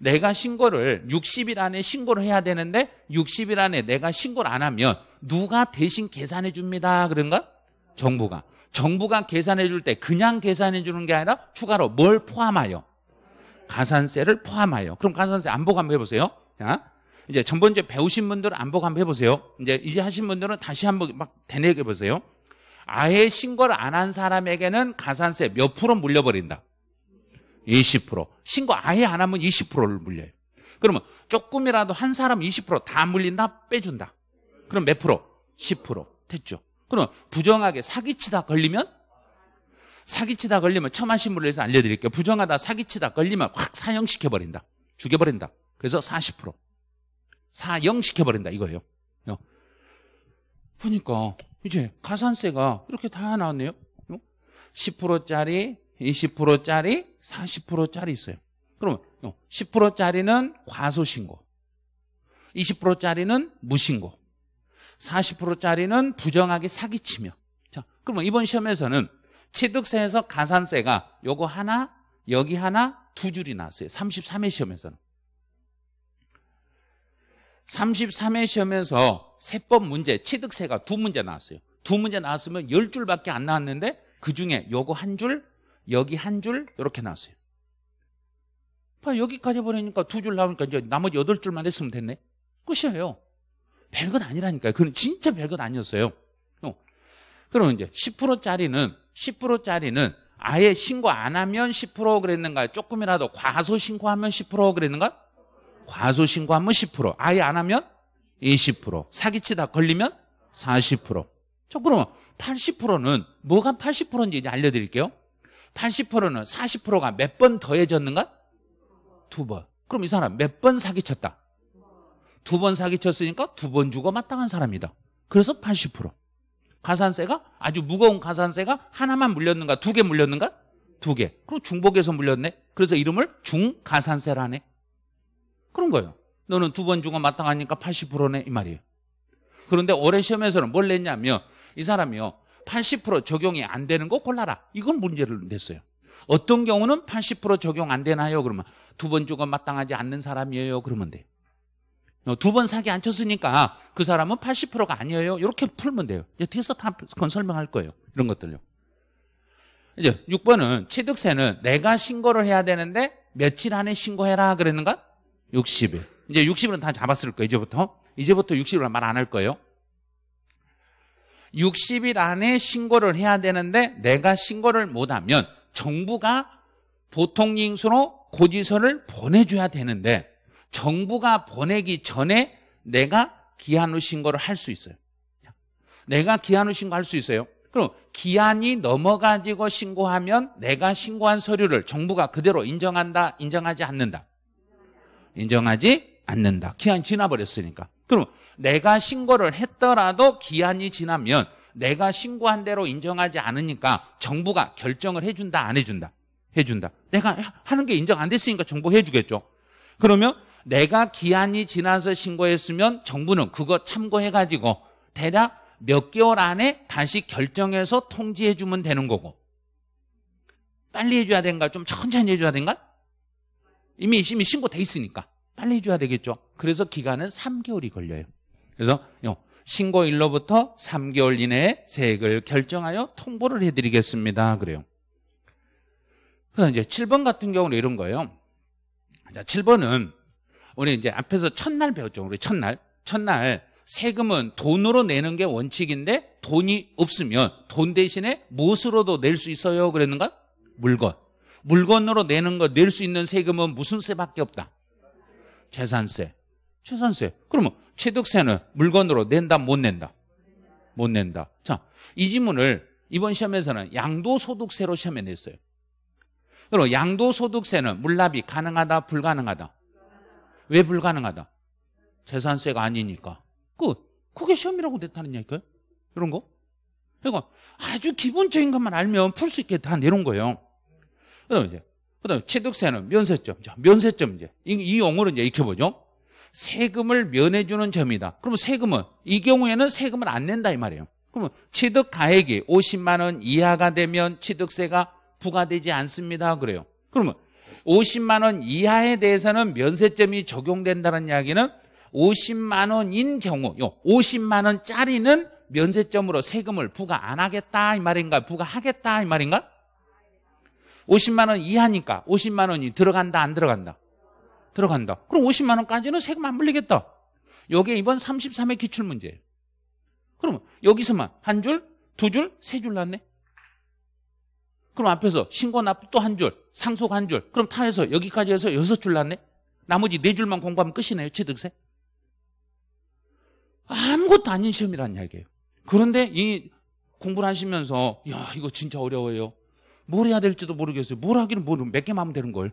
내가 신고를 60일 안에 신고를 해야 되는데 60일 안에 내가 신고를 안 하면 누가 대신 계산해 줍니다. 그런가? 정부가. 정부가 계산해 줄 때 그냥 계산해 주는 게 아니라 추가로 뭘 포함하여? 가산세를 포함하여. 그럼 가산세 안보고 한번 해보세요. 자, 이제 전번주에 배우신 분들은 안보고 한번 해보세요. 이제 이제 하신 분들은 다시 한번 막 되뇌게 보세요. 아예 신고를 안 한 사람에게는 가산세 몇 프로 물려버린다. 20%. 신고 아예 안 하면 20%를 물려요. 그러면 조금이라도 한 사람 20%다 물린다 빼준다. 그럼 몇 프로? 10% 됐죠. 그럼 부정하게 사기치다 걸리면 사기치다 걸리면 첨화신문을 해서 알려드릴게요. 부정하다 사기치다 걸리면 확 사형시켜버린다. 죽여버린다. 그래서 40% 사형시켜버린다 이거예요. 어. 보니까 이제 가산세가 이렇게 다 나왔네요. 10%짜리, 어? 20%짜리, 40%짜리 있어요. 그러면 10%짜리는 어, 과소신고, 20%짜리는 무신고, 40%짜리는 부정하게 사기치며. 자, 그러면 이번 시험에서는 취득세에서 가산세가 요거 하나, 여기 하나, 두 줄이 나왔어요. 33회 시험에서는. 33회 시험에서 세법 문제, 취득세가 두 문제 나왔어요. 두 문제 나왔으면 10줄밖에 안 나왔는데 그중에 요거 한 줄, 여기 한 줄 이렇게 나왔어요. 여기까지 보내니까 두 줄 나오니까 이제 나머지 여덟 줄만 했으면 됐네. 끝이에요. 별건 아니라니까요. 그건 진짜 별건 아니었어요. 어. 그러면 이제 10%짜리는 10%짜리는 아예 신고 안 하면 10% 그랬는가? 요 조금이라도 과소 신고하면 10% 그랬는가? 과소 신고하면 10%. 아예 안 하면 20%. 사기치다 걸리면 40%. 저 그러면 80%는 뭐가 80%인지 알려드릴게요. 80%는 40%가 몇 번 더해졌는가? 두 번. 그럼 이 사람 몇 번 사기쳤다? 두 번 사기쳤으니까 두번 주고 마땅한 사람이다. 그래서 80%. 가산세가 아주 무거운 가산세가 하나만 물렸는가? 두 개 물렸는가? 두 개. 그럼 중복해서 물렸네. 그래서 이름을 중가산세라네. 그런 거예요. 너는 두번 주고 마땅하니까 80%네 이 말이에요. 그런데 올해 시험에서는 뭘 냈냐면 이 사람이요. 80% 적용이 안 되는 거 골라라. 이건 문제를 냈어요. 어떤 경우는 80% 적용 안 되나요? 그러면 두 번 주고 마땅하지 않는 사람이에요. 그러면 돼두번 어, 사기 안 쳤으니까 아, 그 사람은 80%가 아니에요. 이렇게 풀면 돼요. 이제 뒤에서 다 그건 설명할 거예요. 이런 것들요. 이제 6번은 취득세는 내가 신고를 해야 되는데 며칠 안에 신고해라 그랬는가? 60일. 이제 60일은 다 잡았을 거예요. 이제부터. 이제부터 60일은 말 안 할 거예요. 60일 안에 신고를 해야 되는데 내가 신고를 못하면 정부가 보통징수로 고지서를 보내줘야 되는데 정부가 보내기 전에 내가 기한 후 신고를 할 수 있어요. 내가 기한 후 신고할 수 있어요. 그럼 기한이 넘어가지고 신고하면 내가 신고한 서류를 정부가 그대로 인정한다, 인정하지 않는다. 인정하지 않는다. 기한 지나버렸으니까. 그럼 내가 신고를 했더라도 기한이 지나면 내가 신고한 대로 인정하지 않으니까 정부가 결정을 해준다 안 해준다 해준다 내가 하는 게 인정 안 됐으니까 정부 해주겠죠 그러면 내가 기한이 지나서 신고했으면 정부는 그거 참고해가지고 대략 몇 개월 안에 다시 결정해서 통지해주면 되는 거고 빨리 해줘야 되는가좀 천천히 해줘야 되는가 이미 이미 신고돼 있으니까 빨리 줘야 되겠죠. 그래서 기간은 3개월이 걸려요. 그래서 신고일로부터 3개월 이내에 세액을 결정하여 통보를 해드리겠습니다. 그래요. 그래서 이제 7번 같은 경우는 이런 거예요. 자, 7번은 우리 이제 앞에서 첫날 배웠죠. 우리 첫날. 첫날 세금은 돈으로 내는 게 원칙인데 돈이 없으면 돈 대신에 무엇으로도 낼 수 있어요? 그랬는가? 물건. 물건으로 내는 거 낼 수 있는 세금은 무슨 세밖에 없다. 재산세. 재산세. 그러면 취득세는 물건으로 낸다, 못 낸다? 못 낸다. 자, 이 지문을 이번 시험에서는 양도소득세로 시험에 냈어요. 그리고 양도소득세는 물납이 가능하다, 불가능하다? 왜 불가능하다? 재산세가 아니니까. 그, 그게 시험이라고 됐다는 얘기예요? 이런 거? 그러니까 아주 기본적인 것만 알면 풀 수 있게 다 내놓은 거예요. 그다음 이제 그다음 취득세는 면세점. 자, 면세점 이제 이, 이 용어를 이제 익혀보죠. 세금을 면해주는 점이다. 그러면 세금은 이 경우에는 세금을 안 낸다 이 말이에요. 그러면 취득 가액이 50만 원 이하가 되면 취득세가 부과되지 않습니다. 그래요. 그러면 50만 원 이하에 대해서는 면세점이 적용된다는 이야기는 50만 원인 경우, 요 50만 원짜리는 면세점으로 세금을 부과 안 하겠다 이 말인가? 부과하겠다 이 말인가? 50만 원 이하니까 50만 원이 들어간다 안 들어간다? 들어간다. 그럼 50만 원까지는 세금 안 물리겠다. 요게 이번 33회 기출 문제예요. 그럼 여기서만 한 줄, 두 줄, 세 줄 났네. 그럼 앞에서 신고 납부 또 한 줄, 상속 한 줄. 그럼 타에서 여기까지 해서 여섯 줄 났네. 나머지 네 줄만 공부하면 끝이네요. 취득세. 아무것도 아닌 시험이라는 이야기예요. 그런데 이 공부를 하시면서 야 이거 진짜 어려워요. 뭘 해야 될지도 모르겠어요. 뭘 하기는 뭘몇 개만 하면 되는 걸.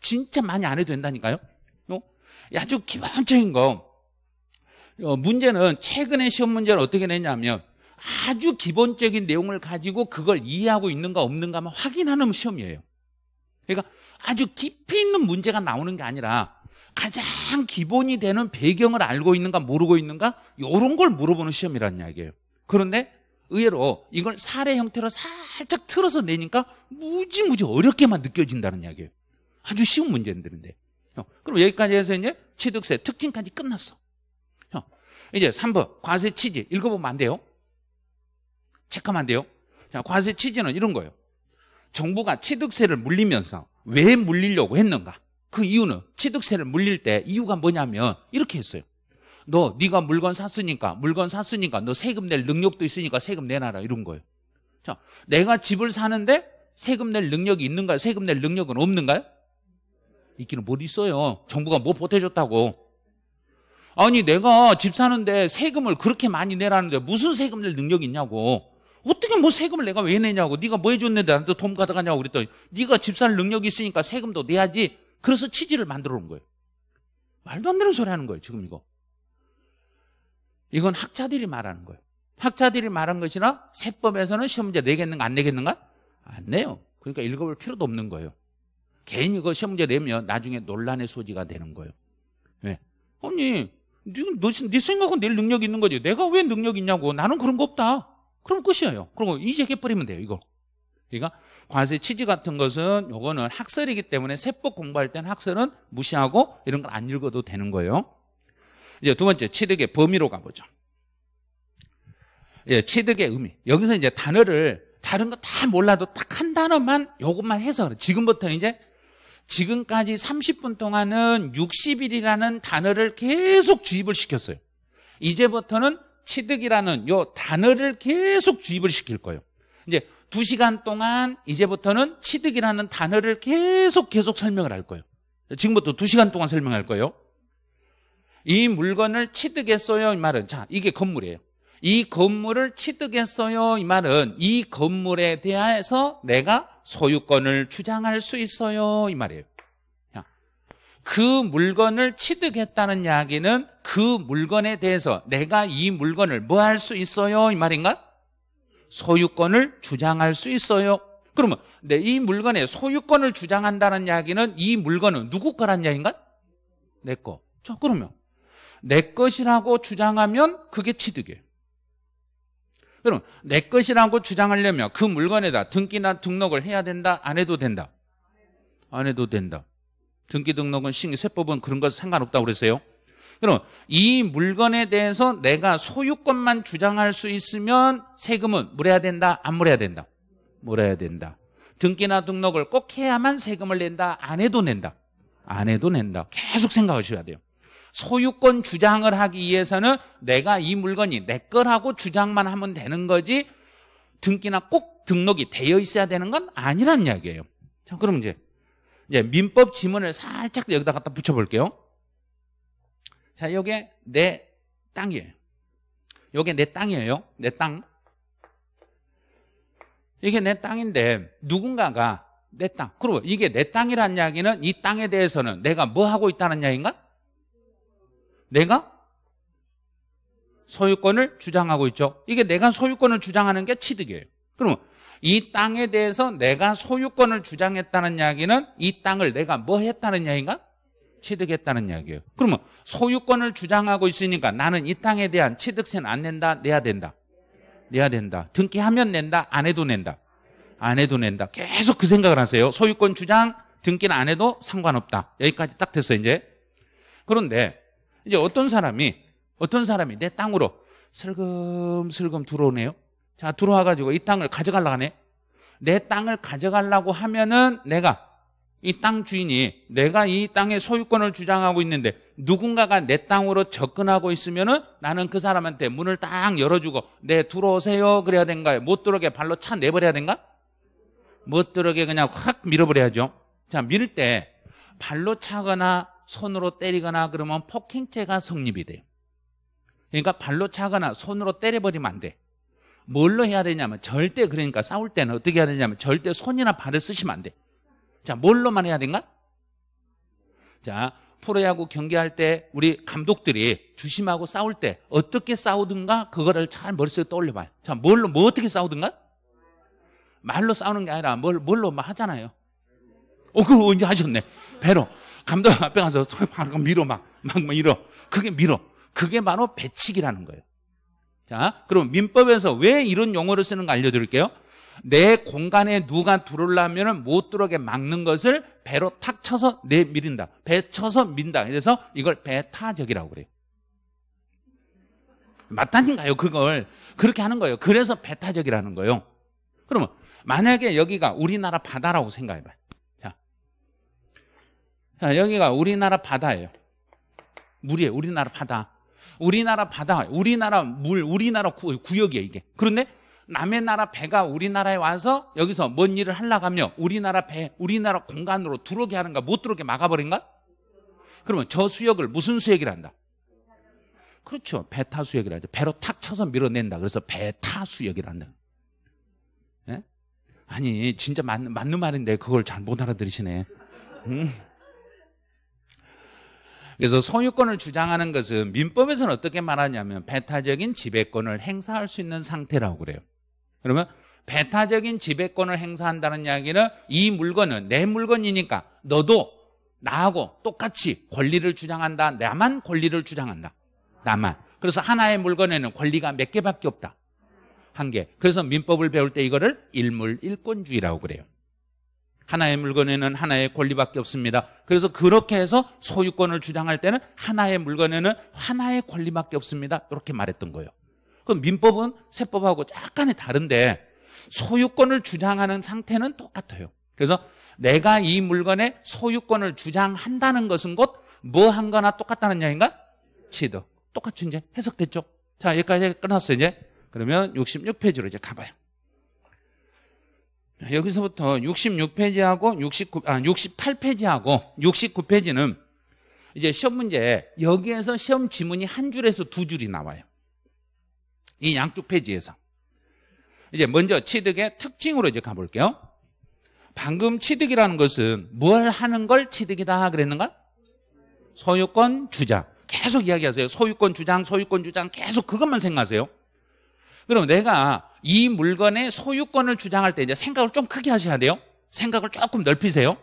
진짜 많이 안 해도 된다니까요. 어? 아주 기본적인 거. 어, 문제는 최근에 시험 문제를 어떻게 냈냐면 아주 기본적인 내용을 가지고 그걸 이해하고 있는가 없는가만 확인하는 시험이에요. 그러니까 아주 깊이 있는 문제가 나오는 게 아니라 가장 기본이 되는 배경을 알고 있는가 모르고 있는가 이런 걸 물어보는 시험이라는 이야기예요. 그런데 의외로 이걸 사례 형태로 살짝 틀어서 내니까 무지무지 어렵게만 느껴진다는 이야기예요. 아주 쉬운 문제인데 그럼 여기까지 해서 이제 취득세 특징까지 끝났어. 이제 3번 과세 취지 읽어보면 안 돼요. 체크하면 안 돼요. 자, 과세 취지는 이런 거예요. 정부가 취득세를 물리면서 왜 물리려고 했는가? 그 이유는 취득세를 물릴 때 이유가 뭐냐면 이렇게 했어요. 너 네가 물건 샀으니까 물건 샀으니까 너 세금 낼 능력도 있으니까 세금 내놔라 이런 거예요. 자, 내가 집을 사는데 세금 낼 능력이 있는가요? 세금 낼 능력은 없는가요? 있기는 못 있어요. 정부가 뭐 보태줬다고. 아니 내가 집 사는데 세금을 그렇게 많이 내라는데 무슨 세금 낼 능력이 있냐고. 어떻게 뭐 세금을 내가 왜 내냐고. 네가 뭐 해줬는데 나한테 돈 가져가냐고 그랬더니 네가 집 살 능력이 있으니까 세금도 내야지. 그래서 취지를 만들어 놓은 거예요. 말도 안 되는 소리 하는 거예요, 지금 이거. 이건 학자들이 말하는 거예요. 학자들이 말한 것이나 세법에서는 시험 문제 내겠는가 안 내겠는가? 안 내요. 그러니까 읽어볼 필요도 없는 거예요. 괜히 그 시험 문제 내면 나중에 논란의 소지가 되는 거예요. 왜? 예. 아니, 네, 너, 네 생각은 낼 능력이 있는 거지. 내가 왜 능력이 있냐고. 나는 그런 거 없다. 그럼 끝이에요. 그리고 이제 깨버리면 돼요, 이거. 그러니까 과세 취지 같은 것은 요거는 학설이기 때문에 세법 공부할 때는 학설은 무시하고 이런 걸 안 읽어도 되는 거예요. 이제 두 번째 취득의 범위로 가보죠. 예, 취득의 의미. 여기서 이제 단어를 다른 거 다 몰라도 딱 한 단어만 요것만 해서 지금부터는 이제 지금까지 30분 동안은 60일이라는 단어를 계속 주입을 시켰어요. 이제부터는 취득이라는 요 단어를 계속 주입을 시킬 거예요. 이제 2시간 동안 이제부터는 취득이라는 단어를 계속 계속 설명을 할 거예요. 지금부터 2시간 동안 설명할 거예요. 이 물건을 취득했어요. 이 말은 자 이게 건물이에요. 이 건물을 취득했어요. 이 말은 이 건물에 대해서 내가 소유권을 주장할 수 있어요. 이 말이에요. 그 물건을 취득했다는 이야기는 그 물건에 대해서 내가 이 물건을 뭐 할 수 있어요? 이 말인가? 소유권을 주장할 수 있어요. 그러면 이 물건에 소유권을 주장한다는 이야기는 이 물건은 누구 거란 이야기인가? 내 거. 자, 그러면 내 것이라고 주장하면 그게 취득이에요. 그럼 내 것이라고 주장하려면 그 물건에다 등기나 등록을 해야 된다? 안 해도 된다? 안 해도 된다. 등기 등록은 신세법은 그런 것 상관없다고 그랬어요. 그럼 이 물건에 대해서 내가 소유권만 주장할 수 있으면 세금은 물어야 된다? 안 물어야 된다? 물어야 된다. 등기나 등록을 꼭 해야만 세금을 낸다? 안 해도 낸다? 안 해도 낸다. 계속 생각하셔야 돼요. 소유권 주장을 하기 위해서는 내가 이 물건이 내 거라고 주장만 하면 되는 거지 등기나 꼭 등록이 되어 있어야 되는 건 아니란 이야기예요. 자, 그럼 이제 이제 민법 지문을 살짝 여기다 갖다 붙여볼게요. 자, 여기에 내 땅이에요. 여기에 내 땅이에요. 내 땅. 이게 내 땅인데 누군가가 내 땅. 그리고 이게 내 땅이란 이야기는 이 땅에 대해서는 내가 뭐 하고 있다는 이야기인가? 내가 소유권을 주장하고 있죠. 이게 내가 소유권을 주장하는 게 취득이에요. 그러면 이 땅에 대해서 내가 소유권을 주장했다는 이야기는 이 땅을 내가 뭐 했다는 이야기인가? 취득했다는 이야기예요. 그러면 소유권을 주장하고 있으니까 나는 이 땅에 대한 취득세는 안 낸다, 내야 된다. 내야 된다. 등기하면 낸다, 안 해도 낸다. 안 해도 낸다. 계속 그 생각을 하세요. 소유권 주장, 등기는 안 해도 상관없다. 여기까지 딱 됐어요, 이제. 그런데 이제 어떤 사람이 어떤 사람이 내 땅으로 슬금슬금 들어오네요. 자, 들어와 가지고 이 땅을 가져가려 고 하네. 내 땅을 가져가려고 하면은 내가 이 땅 주인이 내가 이 땅의 소유권을 주장하고 있는데 누군가가 내 땅으로 접근하고 있으면은 나는 그 사람한테 문을 딱 열어주고 내 네, 들어오세요 그래야 된가요? 못 들어오게 발로 차 내버려야 된가? 못 들어오게 그냥 확 밀어버려야죠. 자, 밀 때 발로 차거나 손으로 때리거나 그러면 폭행죄가 성립이 돼요. 그러니까 발로 차거나 손으로 때려버리면 안 돼. 뭘로 해야 되냐면 절대 그러니까 싸울 때는 어떻게 해야 되냐면 절대 손이나 발을 쓰시면 안 돼. 자, 뭘로만 해야 된가? 자, 프로야구 경기할 때 우리 감독들이 주심하고 싸울 때 어떻게 싸우든가 그거를 잘 머릿속에 떠올려봐요. 자, 뭘로, 뭐 어떻게 싸우든가? 말로 싸우는 게 아니라 뭘, 뭘로 막 뭐 하잖아요. 어, 그거 이제 하셨네. 배로. 감독 앞에 가서 손 바로 밀어 막, 막, 막 밀어. 그게 밀어. 그게 바로 배치기라는 거예요. 자, 그럼 민법에서 왜 이런 용어를 쓰는 가 알려드릴게요. 내 공간에 누가 들어오려면 못 들어오게 막는 것을 배로 탁 쳐서 내밀인다. 배 쳐서 민다. 그래서 이걸 배타적이라고 그래요. 맞다니까요, 그걸. 그렇게 하는 거예요. 그래서 배타적이라는 거예요. 그러면 만약에 여기가 우리나라 바다라고 생각해봐요. 자, 여기가 우리나라 바다예요. 물이에요. 우리나라 바다. 우리나라 바다, 우리나라 물, 우리나라 구, 구역이에요, 이게. 그런데 남의 나라 배가 우리나라에 와서 여기서 뭔 일을 하려가며 우리나라 배, 우리나라 공간으로 들어오게 하는가 못 들어오게 막아버린가? 그러면 저 수역을 무슨 수역이란다? 그렇죠. 배타 수역이라 하죠. 배로 탁 쳐서 밀어낸다. 그래서 배타 수역이란다. 예? 아니, 진짜 맞는, 맞는 말인데 그걸 잘 못 알아들으시네. 음. 그래서 소유권을 주장하는 것은 민법에서는 어떻게 말하냐면 배타적인 지배권을 행사할 수 있는 상태라고 그래요. 그러면 배타적인 지배권을 행사한다는 이야기는 이 물건은 내 물건이니까 너도 나하고 똑같이 권리를 주장한다. 나만 권리를 주장한다. 나만. 그래서 하나의 물건에는 권리가 몇 개밖에 없다. 한 개. 그래서 민법을 배울 때 이거를 일물일권주의라고 그래요. 하나의 물건에는 하나의 권리밖에 없습니다. 그래서 그렇게 해서 소유권을 주장할 때는 하나의 물건에는 하나의 권리밖에 없습니다. 이렇게 말했던 거예요. 그럼 민법은 세법하고 약간의 다른데 소유권을 주장하는 상태는 똑같아요. 그래서 내가 이물건에 소유권을 주장한다는 것은 곧 뭐 한 거나 똑같다는 이야기인가 취득. 똑같이 이제 해석됐죠. 자, 여기까지 끝났어요, 이제. 그러면 66페이지로 이제 가봐요. 여기서부터 66페이지하고 69, 아, 68페이지하고 69페이지는 이제 시험 문제, 여기에서 시험 지문이 한 줄에서 두 줄이 나와요. 이 양쪽 페이지에서. 이제 먼저 취득의 특징으로 이제 가볼게요. 방금 취득이라는 것은 뭘 하는 걸 취득이다 그랬는가? 소유권 주장. 계속 이야기하세요. 소유권 주장, 소유권 주장 계속 그것만 생각하세요. 그럼 내가 이 물건의 소유권을 주장할 때 이제 생각을 좀 크게 하셔야 돼요. 생각을 조금 넓히세요.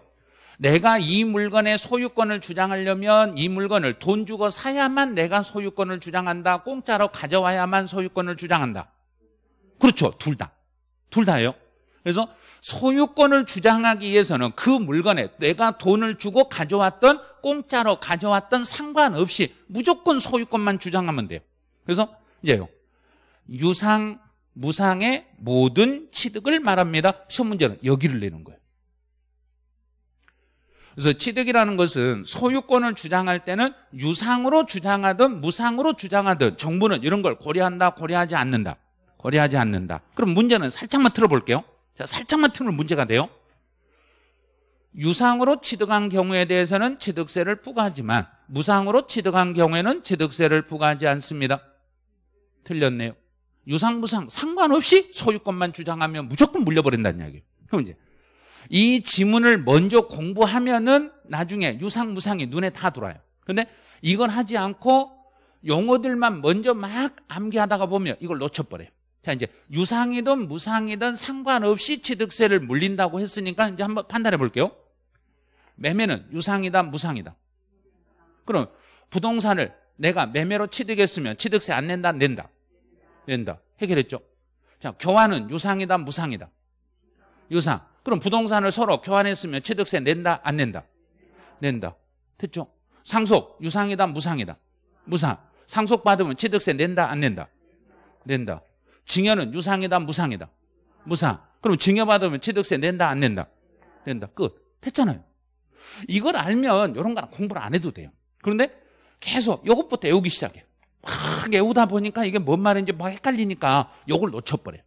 내가 이 물건의 소유권을 주장하려면 이 물건을 돈 주고 사야만 내가 소유권을 주장한다. 공짜로 가져와야만 소유권을 주장한다. 그렇죠. 둘 다. 둘 다예요. 그래서 소유권을 주장하기 위해서는 그 물건에 내가 돈을 주고 가져왔던 공짜로 가져왔던 상관없이 무조건 소유권만 주장하면 돼요. 그래서 이제요. 유상 무상의 모든 취득을 말합니다. 시험 문제는 여기를 내는 거예요. 그래서 취득이라는 것은 소유권을 주장할 때는 유상으로 주장하든 무상으로 주장하든 정부는 이런 걸 고려한다, 고려하지 않는다. 고려하지 않는다. 그럼 문제는 살짝만 틀어볼게요. 자, 살짝만 틀면 문제가 돼요. 유상으로 취득한 경우에 대해서는 취득세를 부과하지만 무상으로 취득한 경우에는 취득세를 부과하지 않습니다. 틀렸네요. 유상무상 상관없이 소유권만 주장하면 무조건 물려버린다는 이야기예요. 그럼 이제 이 지문을 먼저 공부하면은 나중에 유상무상이 눈에 다 들어와요. 근데 이건 하지 않고 용어들만 먼저 막 암기하다가 보면 이걸 놓쳐버려요. 자, 이제 유상이든 무상이든 상관없이 취득세를 물린다고 했으니까 이제 한번 판단해 볼게요. 매매는 유상이다, 무상이다. 그럼 부동산을 내가 매매로 취득했으면 취득세 안 낸다, 낸다. 된다. 해결했죠? 자, 교환은 유상이다, 무상이다. 유상. 그럼 부동산을 서로 교환했으면 취득세 낸다, 안 낸다? 낸다. 됐죠? 상속, 유상이다, 무상이다. 무상. 상속받으면 취득세 낸다, 안 낸다? 낸다. 증여는 유상이다, 무상이다. 무상. 그럼 증여받으면 취득세 낸다, 안 낸다? 낸다. 끝. 됐잖아요. 이걸 알면 이런 거 공부를 안 해도 돼요. 그런데 계속 이것부터 외우기 시작해요. 막외우다 보니까 이게 뭔 말인지 막 헷갈리니까 욕을 놓쳐버려요.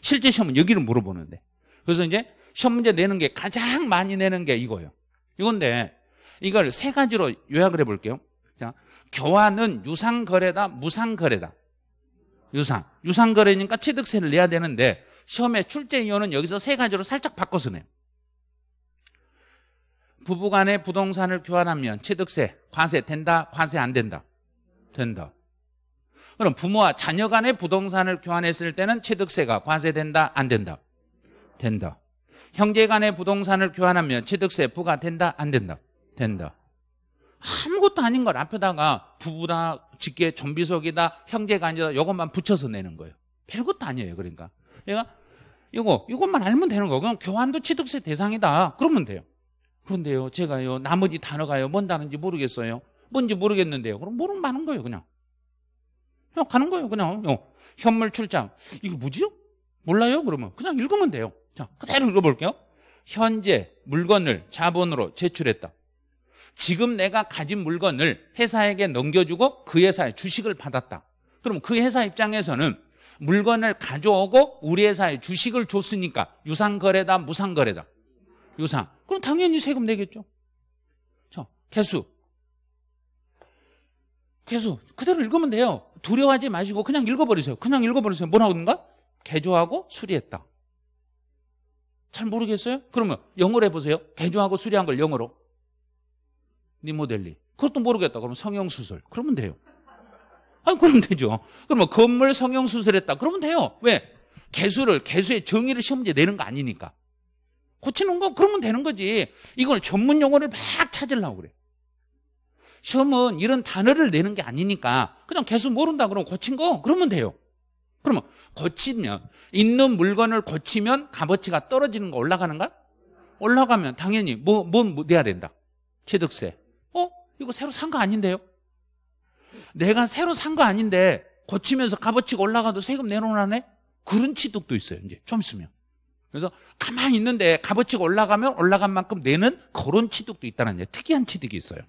실제 시험은 여기를 물어보는데. 그래서 이제 시험 문제 내는 게 가장 많이 내는 게 이거예요. 이건데 이걸 세 가지로 요약을 해볼게요. 자, 교환은 유상거래다, 무상거래다. 유상. 유상거래니까 취득세를 내야 되는데 시험에출제 이유는 여기서 세 가지로 살짝 바꿔서 내요. 부부간의 부동산을 교환하면 취득세, 과세 된다, 과세 안 된다. 된다. 그럼 부모와 자녀 간의 부동산을 교환했을 때는 취득세가 과세된다? 안 된다? 된다. 형제 간의 부동산을 교환하면 취득세 부과된다? 안 된다? 된다. 아무것도 아닌 걸 앞에다가 부부다, 직계, 좀비속이다, 형제가 아다 이것만 붙여서 내는 거예요. 별것도 아니에요, 그러니까. 그러 그러니까 이거, 이것만 알면 되는 거. 그럼 교환도 취득세 대상이다. 그러면 돼요. 그런데요, 제가요, 나머지 단어가요, 뭔 단어인지 모르겠어요. 뭔지 모르겠는데요. 그럼 모르면 마는 거예요, 그냥. 그냥 가는 거예요, 그냥. 어, 현물 출장. 이게 뭐지요? 몰라요? 그러면 그냥 읽으면 돼요. 자, 그대로 읽어볼게요. 현재 물건을 자본으로 제출했다. 지금 내가 가진 물건을 회사에게 넘겨주고 그 회사의 주식을 받았다. 그럼 그 회사 입장에서는 물건을 가져오고 우리 회사에 주식을 줬으니까 유상거래다, 무상거래다. 유상. 그럼 당연히 세금 내겠죠. 자, 개수. 계속 그대로 읽으면 돼요. 두려워하지 마시고 그냥 읽어버리세요. 그냥 읽어버리세요. 뭐라고 하는가? 개조하고 수리했다. 잘 모르겠어요? 그러면 영어로 해보세요. 개조하고 수리한 걸 영어로. 리모델링. 그것도 모르겠다. 그럼 성형수술. 그러면 돼요. 아 그러면 되죠. 그러면 건물 성형수술했다. 그러면 돼요. 왜? 개수를, 개수의 정의를 시험제 문 내는 거 아니니까. 고치는 거, 그러면 되는 거지. 이걸 전문 용어를 막 찾으려고 그래. 시험은 이런 단어를 내는 게 아니니까 그냥 계속 모른다 그러면 고친 거 그러면 돼요. 그러면 고치면 있는 물건을 고치면 값어치가 떨어지는 거 올라가는가? 올라가면 당연히 뭐뭔 뭐, 내야 뭐 된다. 취득세. 어? 이거 새로 산 거 아닌데요? 내가 새로 산 거 아닌데 고치면서 값어치가 올라가도 세금 내놓으라네? 그런 취득도 있어요. 이제 좀 있으면. 그래서 가만히 있는데 값어치가 올라가면 올라간 만큼 내는 그런 취득도 있다는 얘 특이한 취득이 있어요.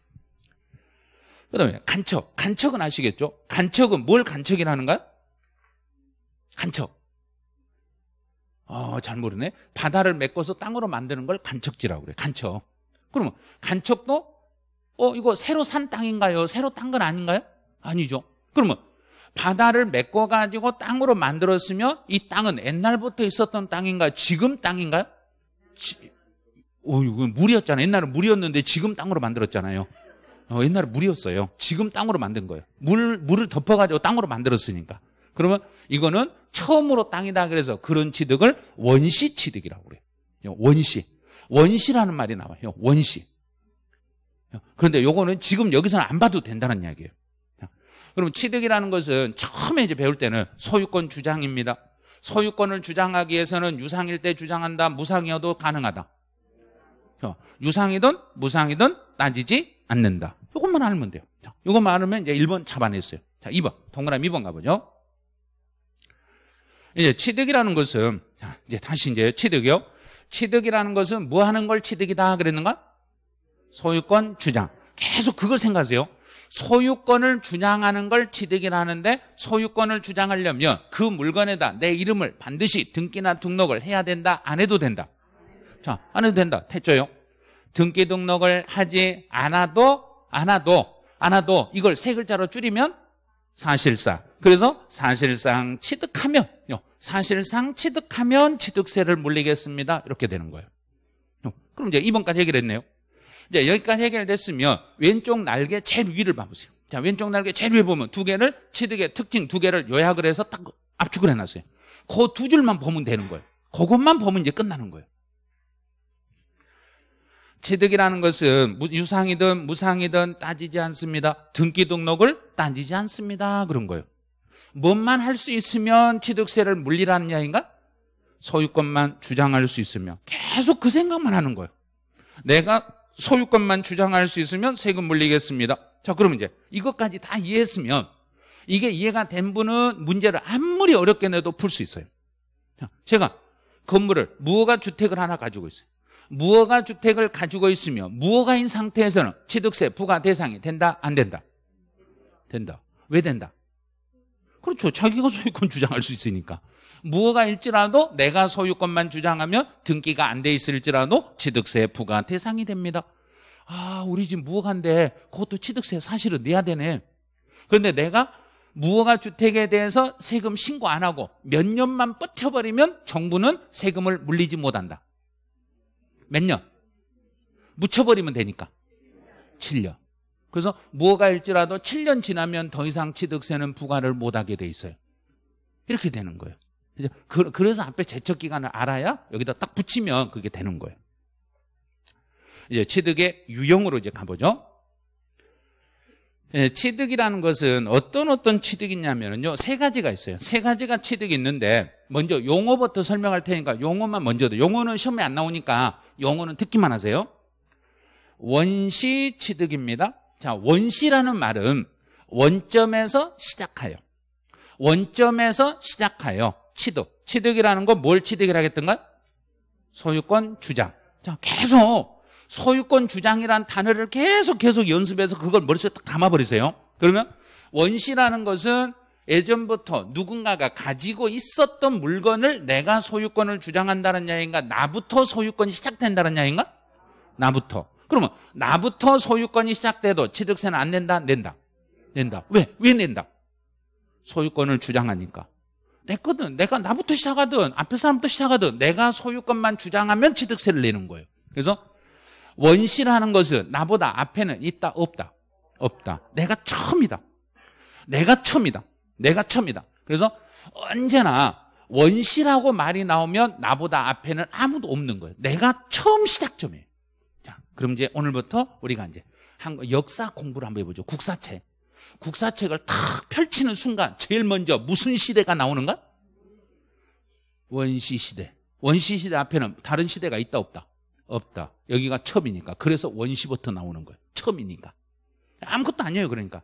그 다음에 간척. 간척은 아시겠죠? 간척은 뭘 간척이라 는가요 간척. 어, 잘 모르네. 바다를 메꿔서 땅으로 만드는 걸 간척지라고 그래. 간척. 그러면 간척도 어, 이거 새로 산 땅인가요? 새로 딴 건 아닌가요? 아니죠. 그러면 바다를 메꿔 가지고 땅으로 만들었으면 이 땅은 옛날부터 있었던 땅인가요? 지금 땅인가요? 지, 어, 이거물이었잖아 옛날은 물이었는데 지금 땅으로 만들었잖아요. 어, 옛날에 물이었어요. 지금 땅으로 만든 거예요. 물, 물을 덮어가지고 땅으로 만들었으니까. 그러면 이거는 처음으로 땅이다 그래서 그런 취득을 원시 취득이라고 그래요. 원시. 원시라는 말이 나와요. 원시. 그런데 요거는 지금 여기서는 안 봐도 된다는 이야기예요. 그럼 취득이라는 것은 처음에 이제 배울 때는 소유권 주장입니다. 소유권을 주장하기 위해서는 유상일 때 주장한다. 무상이어도 가능하다. 유상이든 무상이든 따지지 않는다. 이것만 알면 돼요. 자, 이것만 알면 이제 1번 잡아냈어요. 자, 2번. 동그라미 2번 가보죠. 이제 취득이라는 것은, 자, 이제 다시 이제 취득이요. 취득이라는 것은 뭐 하는 걸 취득이다 그랬는가? 소유권 주장. 계속 그걸 생각하세요. 소유권을 주장하는 걸 취득이라 하는데 소유권을 주장하려면 그 물건에다 내 이름을 반드시 등기나 등록을 해야 된다 안 해도 된다 자안 해도 된다 됐죠요 등기 등록을 하지 않아도 않아도 않아도 이걸 세 글자로 줄이면 사실상 그래서 사실상 취득하면 사실상 취득하면 취득세를 물리겠습니다 이렇게 되는 거예요 그럼 이제 2번까지 해결했네요 이제 여기까지 해결됐으면 왼쪽 날개 제일 위를 봐보세요 자 왼쪽 날개 제일 위에 보면 두 개를 취득의 특징 두 개를 요약을 해서 딱 압축을 해놨어요 그 두 줄만 보면 되는 거예요 그것만 보면 이제 끝나는 거예요 취득이라는 것은 유상이든 무상이든 따지지 않습니다. 등기 등록을 따지지 않습니다. 그런 거예요. 뭔만 할 수 있으면 취득세를 물리라는 이야기인가? 소유권만 주장할 수 있으면 계속 그 생각만 하는 거예요. 내가 소유권만 주장할 수 있으면 세금 물리겠습니다. 자, 그럼 이제 이것까지 다 이해했으면 이게 이해가 된 분은 문제를 아무리 어렵게 내도 풀 수 있어요. 제가 건물을 무허가 주택을 하나 가지고 있어요. 무허가 주택을 가지고 있으며 무허가인 상태에서는 취득세 부과 대상이 된다 안 된다? 된다. 왜 된다? 그렇죠. 자기가 소유권 주장할 수 있으니까. 무허가일지라도 내가 소유권만 주장하면 등기가 안 돼 있을지라도 취득세 부과 대상이 됩니다. 아, 우리 집 무허가인데 그것도 취득세 사실은 내야 되네. 그런데 내가 무허가 주택에 대해서 세금 신고 안 하고 몇 년만 버텨버리면 정부는 세금을 물리지 못한다. 몇 년? 묻혀버리면 되니까 7년 그래서 뭐가 일지라도 7년 지나면 더 이상 취득세는 부과를 못하게 돼 있어요 이렇게 되는 거예요 그래서 그, 앞에 제척기간을 알아야 여기다 딱 붙이면 그게 되는 거예요 이제 취득의 유형으로 이제 가보죠 예, 취득이라는 것은 어떤 어떤 취득이냐면요 세 가지가 있어요 세 가지가 취득이 있는데 먼저 용어부터 설명할 테니까 용어만 먼저 도 용어는 시험에 안 나오니까 용어는 듣기만 하세요. 원시 취득입니다. 자, 원시라는 말은 원점에서 시작하여. 원점에서 시작하여 취득. 취득이라는 건 뭘 취득이라 하겠던가 소유권 주장. 자, 계속 소유권 주장이란 단어를 계속 계속 연습해서 그걸 머릿속에 딱 담아버리세요. 그러면 원시라는 것은 예전부터 누군가가 가지고 있었던 물건을 내가 소유권을 주장한다는 이 야인가 기 나부터 소유권이 시작된다는 이 야인가 기 나부터. 그러면 나부터 소유권이 시작돼도 취득세는 안 낸다? 낸다. 낸다. 왜? 왜 낸다? 소유권을 주장하니까. 냈거든 내가 나부터 시작하든 앞에 사람부터 시작하든 내가 소유권만 주장하면 취득세를 내는 거예요. 그래서 원시라는 것은 나보다 앞에는 있다 없다. 없다. 내가 처음이다. 내가 처음이다. 내가 첩니다. 그래서 언제나 원시라고 말이 나오면 나보다 앞에는 아무도 없는 거예요. 내가 처음 시작점이에요. 자, 그럼 이제 오늘부터 우리가 이제 한 역사 공부를 한번 해보죠. 국사책. 국사책을 탁 펼치는 순간 제일 먼저 무슨 시대가 나오는가? 원시 시대. 원시 시대 앞에는 다른 시대가 있다 없다? 없다. 여기가 첩이니까. 그래서 원시부터 나오는 거예요. 첩이니까. 아무것도 아니에요. 그러니까.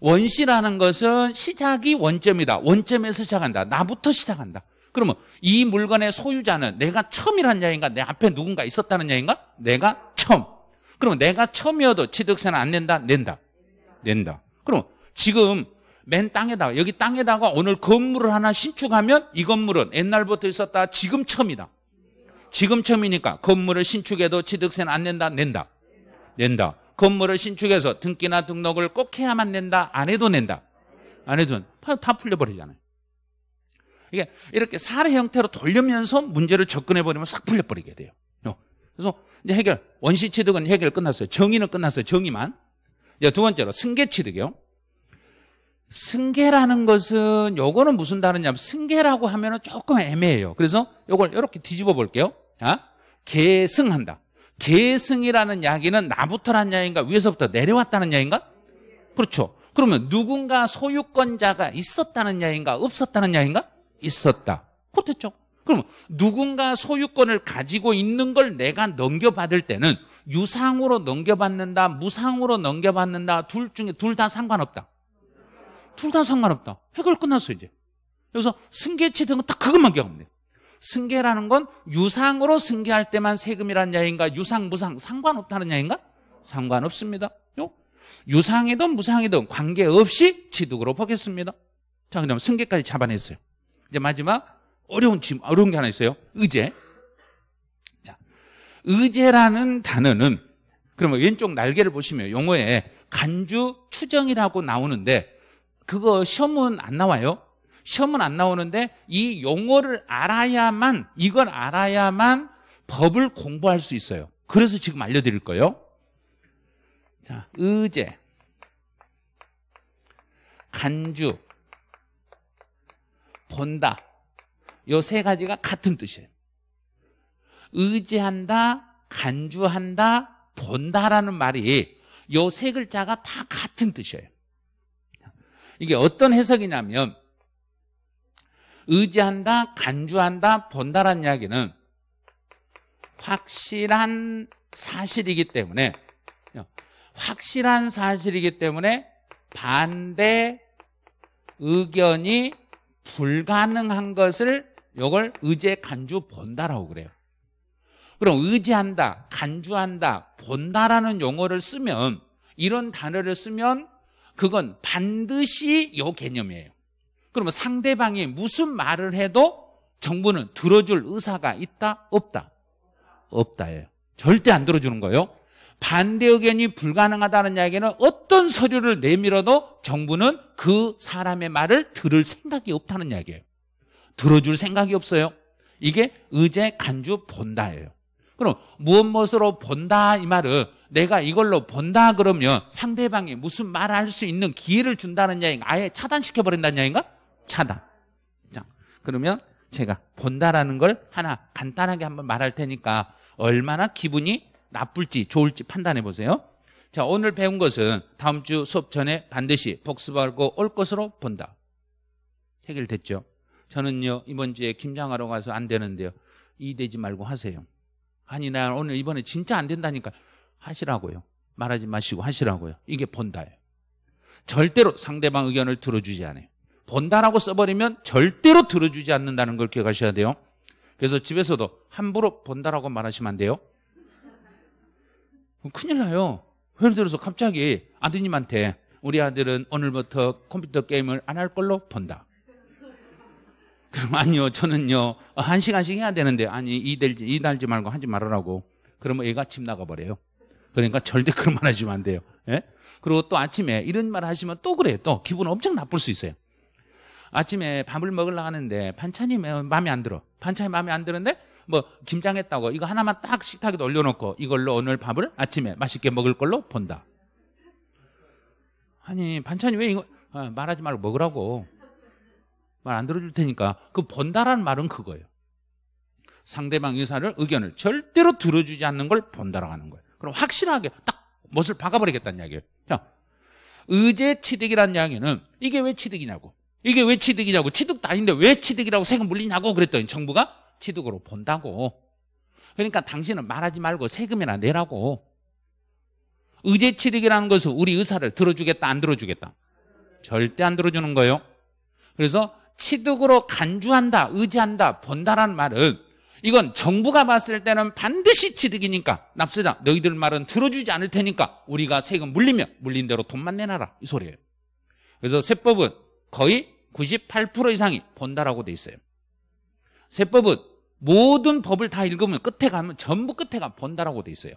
원시라는 것은 시작이 원점이다. 원점에서 시작한다. 나부터 시작한다. 그러면 이 물건의 소유자는 내가 처음이란 야인가? 내 앞에 누군가 있었다는 야인가? 내가 처음. 그러면 내가 처음이어도 취득세는 안 낸다? 낸다. 낸다. 그럼 지금 맨 땅에다가 여기 땅에다가 오늘 건물을 하나 신축하면 이 건물은 옛날부터 있었다. 지금 처음이다. 지금 처음이니까 건물을 신축해도 취득세는 안 낸다? 낸다. 낸다. 건물을 신축해서 등기나 등록을 꼭 해야만 낸다? 안 해도 낸다? 안 해도 다 풀려버리잖아요. 이게 이렇게 사례 형태로 돌려면서 문제를 접근해버리면 싹 풀려버리게 돼요. 그래서 이제 해결, 원시 취득은 해결 끝났어요. 정의는 끝났어요. 정의만. 이제 두 번째로 승계 취득이요. 승계라는 것은 요거는 무슨 다르냐면 승계라고 하면은 조금 애매해요. 그래서 요걸 이렇게 뒤집어 볼게요. 아? 계승한다. 계승이라는 이야기는 나부터란 이야기인가? 위에서부터 내려왔다는 이야기인가? 그렇죠. 그러면 누군가 소유권자가 있었다는 이야기인가? 없었다는 이야기인가? 있었다. 그렇죠. 그럼 누군가 소유권을 가지고 있는 걸 내가 넘겨받을 때는 유상으로 넘겨받는다, 무상으로 넘겨받는다, 둘 중에 둘 다 상관없다. 둘 다 상관없다. 해결 끝났어, 이제. 그래서 승계치 등은 딱 그것만 기억하면 돼. 승계라는 건 유상으로 승계할 때만 세금이란 야인가 유상, 무상 상관없다는 야인가? 상관없습니다. 요? 유상이든 무상이든 관계없이 취득으로 보겠습니다. 자, 그럼 승계까지 잡아냈어요. 이제 마지막 어려운 짐, 어려운 게 하나 있어요. 의제. 자, 의제라는 단어는 그러면 왼쪽 날개를 보시면 용어에 간주 추정이라고 나오는데 그거 시험은 안 나와요. 시험은 안 나오는데 이 용어를 알아야만 이걸 알아야만 법을 공부할 수 있어요. 그래서 지금 알려드릴 거예요. 자, 의제, 간주, 본다. 요 세 가지가 같은 뜻이에요. 의제한다 간주한다, 본다라는 말이 요 세 글자가 다 같은 뜻이에요. 이게 어떤 해석이냐면 의지한다, 간주한다, 본다라는 이야기는 확실한 사실이기 때문에 확실한 사실이기 때문에 반대 의견이 불가능한 것을 이걸 의제 간주 본다라고 그래요. 그럼 의지한다, 간주한다, 본다라는 용어를 쓰면 이런 단어를 쓰면 그건 반드시 요 개념이에요. 그러면 상대방이 무슨 말을 해도 정부는 들어줄 의사가 있다? 없다? 없다예요. 절대 안 들어주는 거예요. 반대 의견이 불가능하다는 이야기는 어떤 서류를 내밀어도 정부는 그 사람의 말을 들을 생각이 없다는 이야기예요. 들어줄 생각이 없어요. 이게 의제 간주 본다예요. 그럼 무엇 무엇으로 본다 이 말은 내가 이걸로 본다 그러면 상대방이 무슨 말할 수 있는 기회를 준다는 이야기가 아예 차단시켜버린다는 이야기인가? 차다. 그러면 제가 본다라는 걸 하나 간단하게 한번 말할 테니까 얼마나 기분이 나쁠지 좋을지 판단해 보세요. 자, 오늘 배운 것은 다음 주 수업 전에 반드시 복습하고 올 것으로 본다. 해결됐죠? 저는요, 이번 주에 김장하러 가서 안 되는데요. 이되지 말고 하세요. 아니, 나 오늘 이번에 진짜 안 된다니까 하시라고요. 말하지 마시고 하시라고요. 이게 본다예요. 절대로 상대방 의견을 들어주지 않아요. 본다라고 써버리면 절대로 들어주지 않는다는 걸 기억하셔야 돼요. 그래서 집에서도 함부로 본다라고 말하시면 안 돼요. 큰일 나요. 예를 들어서 갑자기 아드님한테 우리 아들은 오늘부터 컴퓨터 게임을 안 할 걸로 본다. 그럼 아니요, 저는요, 한 시간씩 해야 되는데, 아니, 이달지, 이달지 말고 하지 말으라고. 그러면 애가 집 나가버려요. 그러니까 절대 그런 말 하시면 안 돼요. 예? 그리고 또 아침에 이런 말 하시면 또 그래요. 또 기분 엄청 나쁠 수 있어요. 아침에 밥을 먹으려 고 하는데 반찬이 마음에 안 들어. 반찬이 마음에 안 드는데 뭐 김장했다고 이거 하나만 딱 식탁에 올려놓고 이걸로 오늘 밥을 아침에 맛있게 먹을 걸로 본다. 아니 반찬이 왜 이거 아, 말하지 말고 먹으라고 말 안 들어줄 테니까 그 본다라는 말은 그거예요. 상대방 의사를 의견을 절대로 들어주지 않는 걸 본다라고 하는 거예요. 그럼 확실하게 딱멋을 박아버리겠다는 이야기예요. 자, 의제 취득이라는 이야기는 이게 왜 취득이냐고. 이게 왜 취득이냐고 취득도 아닌데 왜 취득이라고 세금 물리냐고 그랬더니 정부가 취득으로 본다고 그러니까 당신은 말하지 말고 세금이나 내라고 의제 취득이라는 것은 우리 의사를 들어주겠다 안 들어주겠다 절대 안 들어주는 거예요 그래서 취득으로 간주한다 의지한다 본다라는 말은 이건 정부가 봤을 때는 반드시 취득이니까 납세자 너희들 말은 들어주지 않을 테니까 우리가 세금 물리면 물린 대로 돈만 내놔라 이 소리예요 그래서 세법은 거의 98% 이상이 본다라고 돼 있어요. 세법은 모든 법을 다 읽으면 끝에 가면 전부 끝에 가 본다라고 돼 있어요.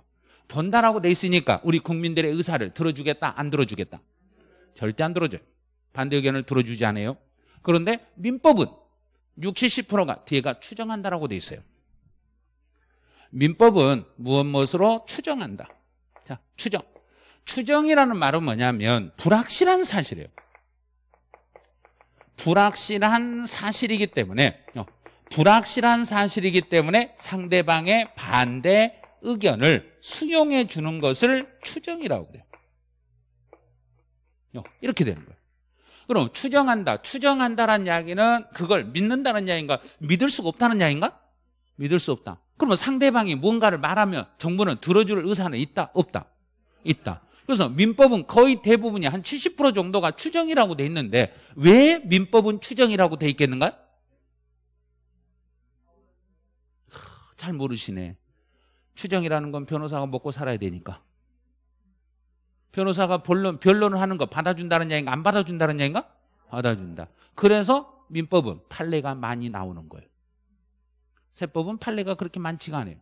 본다라고 돼 있으니까 우리 국민들의 의사를 들어주겠다 안 들어주겠다 절대 안 들어줘요. 반대 의견을 들어주지 않아요. 그런데 민법은 60, 70%가 뒤에가 추정한다라고 돼 있어요. 민법은 무엇 무엇으로 추정한다. 자, 추정. 추정이라는 말은 뭐냐면 불확실한 사실이에요. 불확실한 사실이기 때문에 어, 불확실한 사실이기 때문에 상대방의 반대 의견을 수용해 주는 것을 추정이라고 그래요. 어, 이렇게 되는 거예요. 그럼 추정한다, 추정한다라는 이야기는 그걸 믿는다는 이야기인가? 믿을 수가 없다는 이야기인가? 믿을 수 없다. 그러면 상대방이 뭔가를 말하면 정부는 들어줄 의사는 있다? 없다? 있다. 그래서 민법은 거의 대부분이 한 70% 정도가 추정이라고 돼 있는데 왜 민법은 추정이라고 돼 있겠는가요? 잘 모르시네. 추정이라는 건 변호사가 먹고 살아야 되니까. 변호사가 본론, 변론을 하는 거 받아준다는 얘기인가 안 받아준다는 얘기인가? 받아준다. 그래서 민법은 판례가 많이 나오는 거예요. 세법은 판례가 그렇게 많지가 않아요.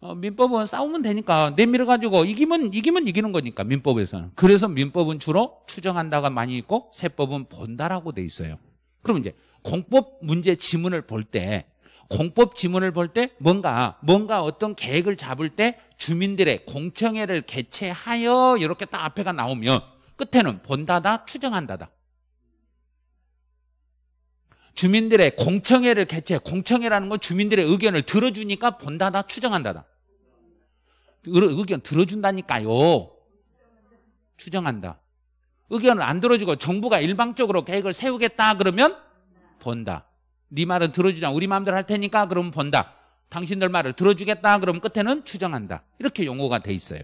어, 민법은 싸우면 되니까 내밀어 가지고 이기면 이기면 이기는 거니까 민법에서는 그래서 민법은 주로 추정한다가 많이 있고 세법은 본다라고 돼 있어요. 그럼 이제 공법 문제 지문을 볼 때 공법 지문을 볼 때 뭔가 뭔가 어떤 계획을 잡을 때 주민들의 공청회를 개최하여 이렇게 딱 앞에가 나오면 끝에는 본다다 추정한다다 주민들의 공청회를 개최, 공청회라는 건 주민들의 의견을 들어주니까 본다다, 추정한다다. 의견 들어준다니까요. 추정한다. 의견을 안 들어주고 정부가 일방적으로 계획을 세우겠다 그러면 본다. 네 말은 들어주자. 우리 마음대로 할 테니까 그러면 본다. 당신들 말을 들어주겠다 그러면 끝에는 추정한다. 이렇게 용어가 돼 있어요.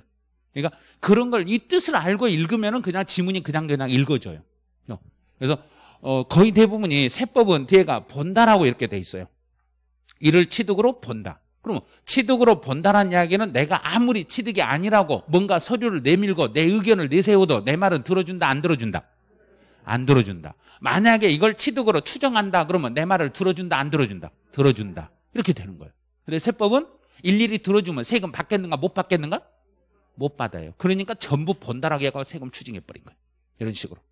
그러니까 그런 걸 이 뜻을 알고 읽으면 그냥 지문이 그냥 그냥 읽어져요. 그래서 어, 거의 대부분이 세법은 뒤에가 본다라고 이렇게 돼 있어요. 이를 취득으로 본다. 그러면 취득으로 본다라는 이야기는 내가 아무리 취득이 아니라고 뭔가 서류를 내밀고 내 의견을 내세워도 내 말은 들어준다 안 들어준다? 안 들어준다. 만약에 이걸 취득으로 추정한다 그러면 내 말을 들어준다 안 들어준다? 들어준다. 이렇게 되는 거예요. 근데 세법은 일일이 들어주면 세금 받겠는가 못 받겠는가? 못 받아요. 그러니까 전부 본다라고 해서 세금 추징해버린 거예요. 이런 식으로.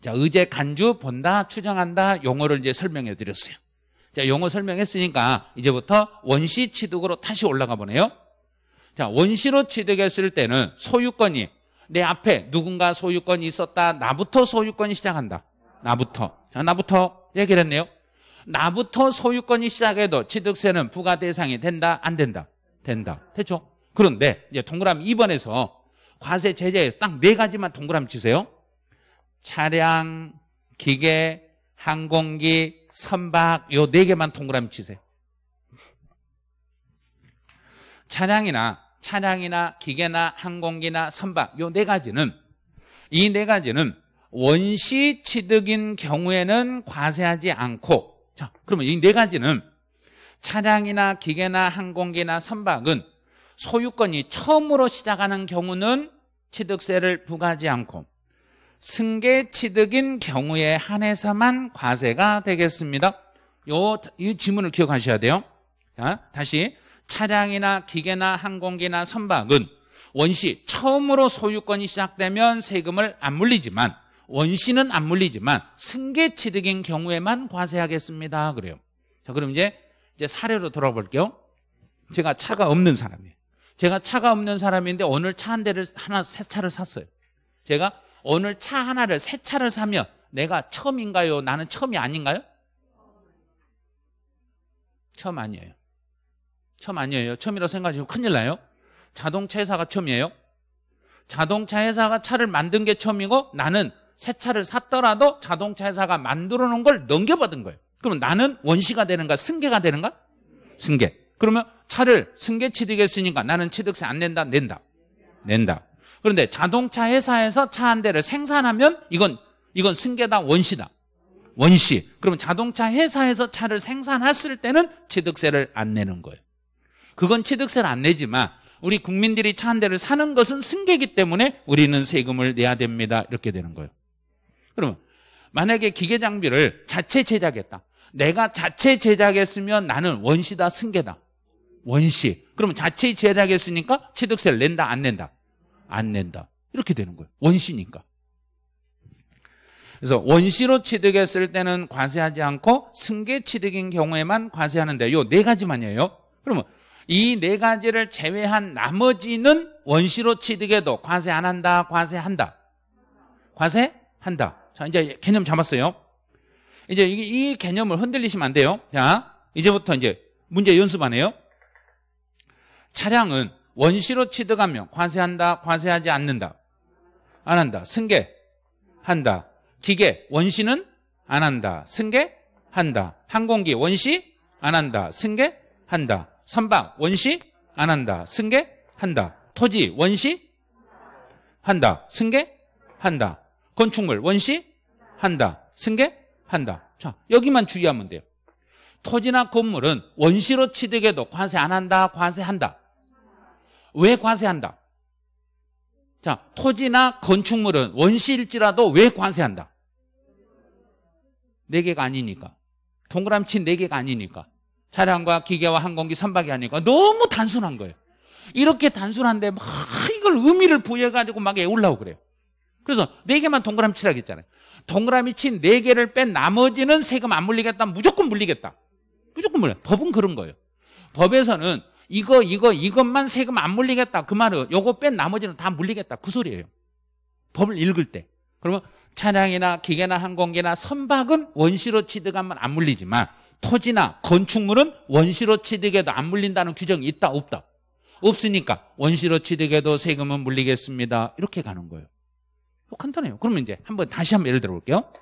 자, 의제 간주, 본다, 추정한다 용어를 이제 설명해 드렸어요. 자, 용어 설명했으니까 이제부터 원시 취득으로 다시 올라가 보네요. 자, 원시로 취득했을 때는 소유권이 내 앞에 누군가 소유권이 있었다. 나부터 소유권이 시작한다. 나부터. 자, 나부터 얘기를 했네요. 나부터 소유권이 시작해도 취득세는 부과 대상이 된다, 안 된다? 된다. 됐죠? 그런데 이제 동그라미 2번에서 과세 제재 딱네 가지만 동그라미 치세요. 차량, 기계, 항공기, 선박 요 네 개만 동그라미 치세요. 차량이나 차량이나 기계나 항공기나 선박 요 네 가지는 이 네 가지는 원시 취득인 경우에는 과세하지 않고 자, 그러면 이 네 가지는 차량이나 기계나 항공기나 선박은 소유권이 처음으로 시작하는 경우는 취득세를 부과하지 않고 승계 취득인 경우에 한해서만 과세가 되겠습니다. 요, 이 지문을 기억하셔야 돼요. 자, 다시. 차량이나 기계나 항공기나 선박은 원시, 처음으로 소유권이 시작되면 세금을 안 물리지만, 원시는 안 물리지만, 승계 취득인 경우에만 과세하겠습니다. 그래요. 자, 그럼 이제, 이제 사례로 돌아볼게요. 제가 차가 없는 사람이에요. 제가 차가 없는 사람인데 오늘 차 한 대를 하나 새 차를 샀어요. 제가 오늘 차 하나를 새 차를 사면 내가 처음인가요? 나는 처음이 아닌가요? 처음 아니에요. 처음 아니에요. 처음이라 고 생각하시면 큰일 나요. 자동차 회사가 처음이에요. 자동차 회사가 차를 만든 게 처음이고 나는 새 차를 샀더라도 자동차 회사가 만들어 놓은 걸 넘겨받은 거예요. 그럼 나는 원시가 되는가 승계가 되는가? 승계. 그러면 차를 승계 취득했으니까 나는 취득세 안 낸다? 낸다. 낸다. 그런데 자동차 회사에서 차 한 대를 생산하면 이건 이건 승계다 원시다. 원시. 그러면 자동차 회사에서 차를 생산했을 때는 취득세를 안 내는 거예요. 그건 취득세를 안 내지만 우리 국민들이 차 한 대를 사는 것은 승계기 때문에 우리는 세금을 내야 됩니다. 이렇게 되는 거예요. 그러면 만약에 기계 장비를 자체 제작했다. 내가 자체 제작했으면 나는 원시다 승계다. 원시. 그러면 자체 제작했으니까 취득세를 낸다 안 낸다. 안 낸다. 이렇게 되는 거예요. 원시니까. 그래서 원시로 취득했을 때는 과세하지 않고 승계 취득인 경우에만 과세하는데 요 네 가지만이에요. 그러면 이 네 가지를 제외한 나머지는 원시로 취득해도 과세 안 한다, 과세한다. 과세한다. 자, 이제 개념 잡았어요. 이제 이 개념을 흔들리시면 안 돼요. 자, 이제부터 이제 문제 연습하네요. 차량은 원시로 취득하면 과세한다, 과세하지 않는다. 안 한다. 승계 한다. 기계 원시는 안 한다. 승계 한다. 항공기 원시 안 한다. 승계 한다. 선박 원시 안 한다. 승계 한다. 토지 원시 한다. 승계 한다. 건축물 원시 한다. 승계 한다. 자, 여기만 주의하면 돼요. 토지나 건물은 원시로 취득해도 관세 안 한다, 관세한다. 왜 과세한다? 자, 토지나 건축물은 원시일지라도 왜 과세한다? 네 개가 아니니까. 동그라미 네 개가 아니니까. 차량과 기계와 항공기 선박이 아니니까. 너무 단순한 거예요. 이렇게 단순한데 막 이걸 의미를 부여해가지고 막 애올라고 그래요. 그래서 네 개만 동그라미 칠하고 했잖아요. 동그라미 친 네 개를 뺀 나머지는 세금 안 물리겠다. 무조건 물리겠다. 무조건 물려. 법은 그런 거예요. 법에서는 이거 이거 이것만 세금 안 물리겠다 그 말은 요거 뺀 나머지는 다 물리겠다 그 소리예요 법을 읽을 때 그러면 차량이나 기계나 항공기나 선박은 원시로 취득하면 안 물리지만 토지나 건축물은 원시로 취득해도 안 물린다는 규정이 있다 없다 없으니까 원시로 취득해도 세금은 물리겠습니다 이렇게 가는 거예요 간단해요 그러면 이제 한번 다시 한번 예를 들어 볼게요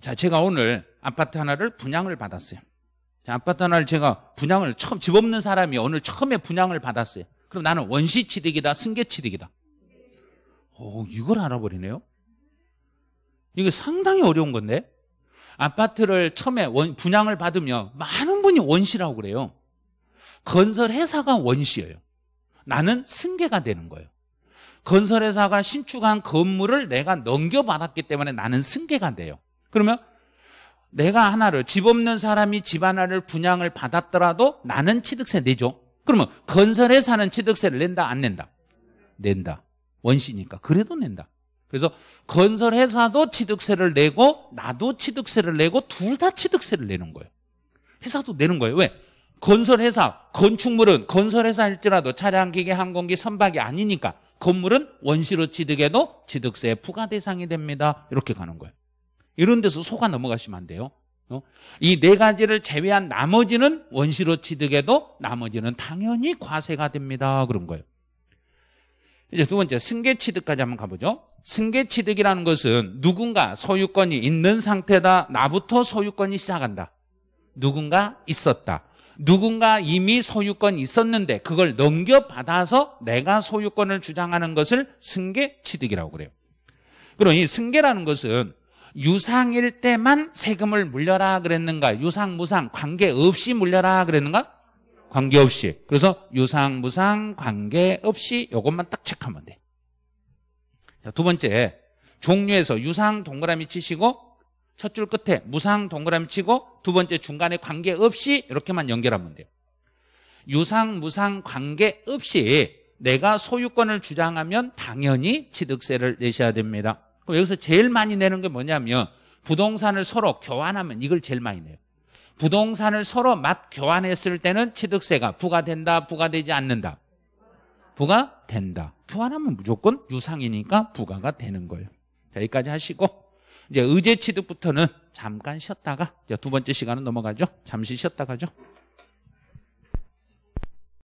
자 제가 오늘 아파트 하나를 분양을 받았어요 아파트를 제가 분양을 처음 집 없는 사람이 오늘 처음에 분양을 받았어요. 그럼 나는 원시 취득이다, 승계 취득이다. 오, 이걸 알아버리네요. 이게 상당히 어려운 건데 아파트를 처음에 원, 분양을 받으면 많은 분이 원시라고 그래요. 건설 회사가 원시예요. 나는 승계가 되는 거예요. 건설 회사가 신축한 건물을 내가 넘겨받았기 때문에 나는 승계가 돼요. 그러면 내가 하나를 집 없는 사람이 집 하나를 분양을 받았더라도 나는 취득세 내죠. 그러면 건설에 사는 취득세를 낸다 안 낸다? 낸다. 원시니까 그래도 낸다. 그래서 건설회사도 취득세를 내고 나도 취득세를 내고 둘 다 취득세를 내는 거예요. 회사도 내는 거예요. 왜? 건설회사, 건축물은 건설회사일지라도 차량, 기계, 항공기, 선박이 아니니까 건물은 원시로 취득해도 취득세 부과 대상이 됩니다. 이렇게 가는 거예요. 이런 데서 속아 넘어가시면 안 돼요. 어? 이네 가지를 제외한 나머지는 원시로 취득해도 나머지는 당연히 과세가 됩니다. 그런 거예요. 이제 두 번째 승계취득까지 한번 가보죠. 승계취득이라는 것은 누군가 소유권이 있는 상태다. 나부터 소유권이 시작한다. 누군가 있었다. 누군가 이미 소유권이 있었는데 그걸 넘겨받아서 내가 소유권을 주장하는 것을 승계취득이라고 그래요. 그럼 이 승계라는 것은 유상일 때만 세금을 물려라 그랬는가? 유상, 무상, 관계없이 물려라 그랬는가? 관계없이. 그래서 유상, 무상, 관계없이 이것만 딱 체크하면 돼. 자, 두 번째, 종류에서 유상 동그라미 치시고 첫 줄 끝에 무상 동그라미 치고 두 번째 중간에 관계없이 이렇게만 연결하면 돼요. 유상, 무상, 관계없이 내가 소유권을 주장하면 당연히 취득세를 내셔야 됩니다. 여기서 제일 많이 내는 게 뭐냐면 부동산을 서로 교환하면 이걸 제일 많이 내요. 부동산을 서로 맞 교환했을 때는 취득세가 부과된다, 부과되지 않는다. 부과된다. 교환하면 무조건 유상이니까 부과가 되는 거예요. 자, 여기까지 하시고 이제 의제 취득부터는 잠깐 쉬었다가 두 번째 시간은 넘어가죠. 잠시 쉬었다 가죠.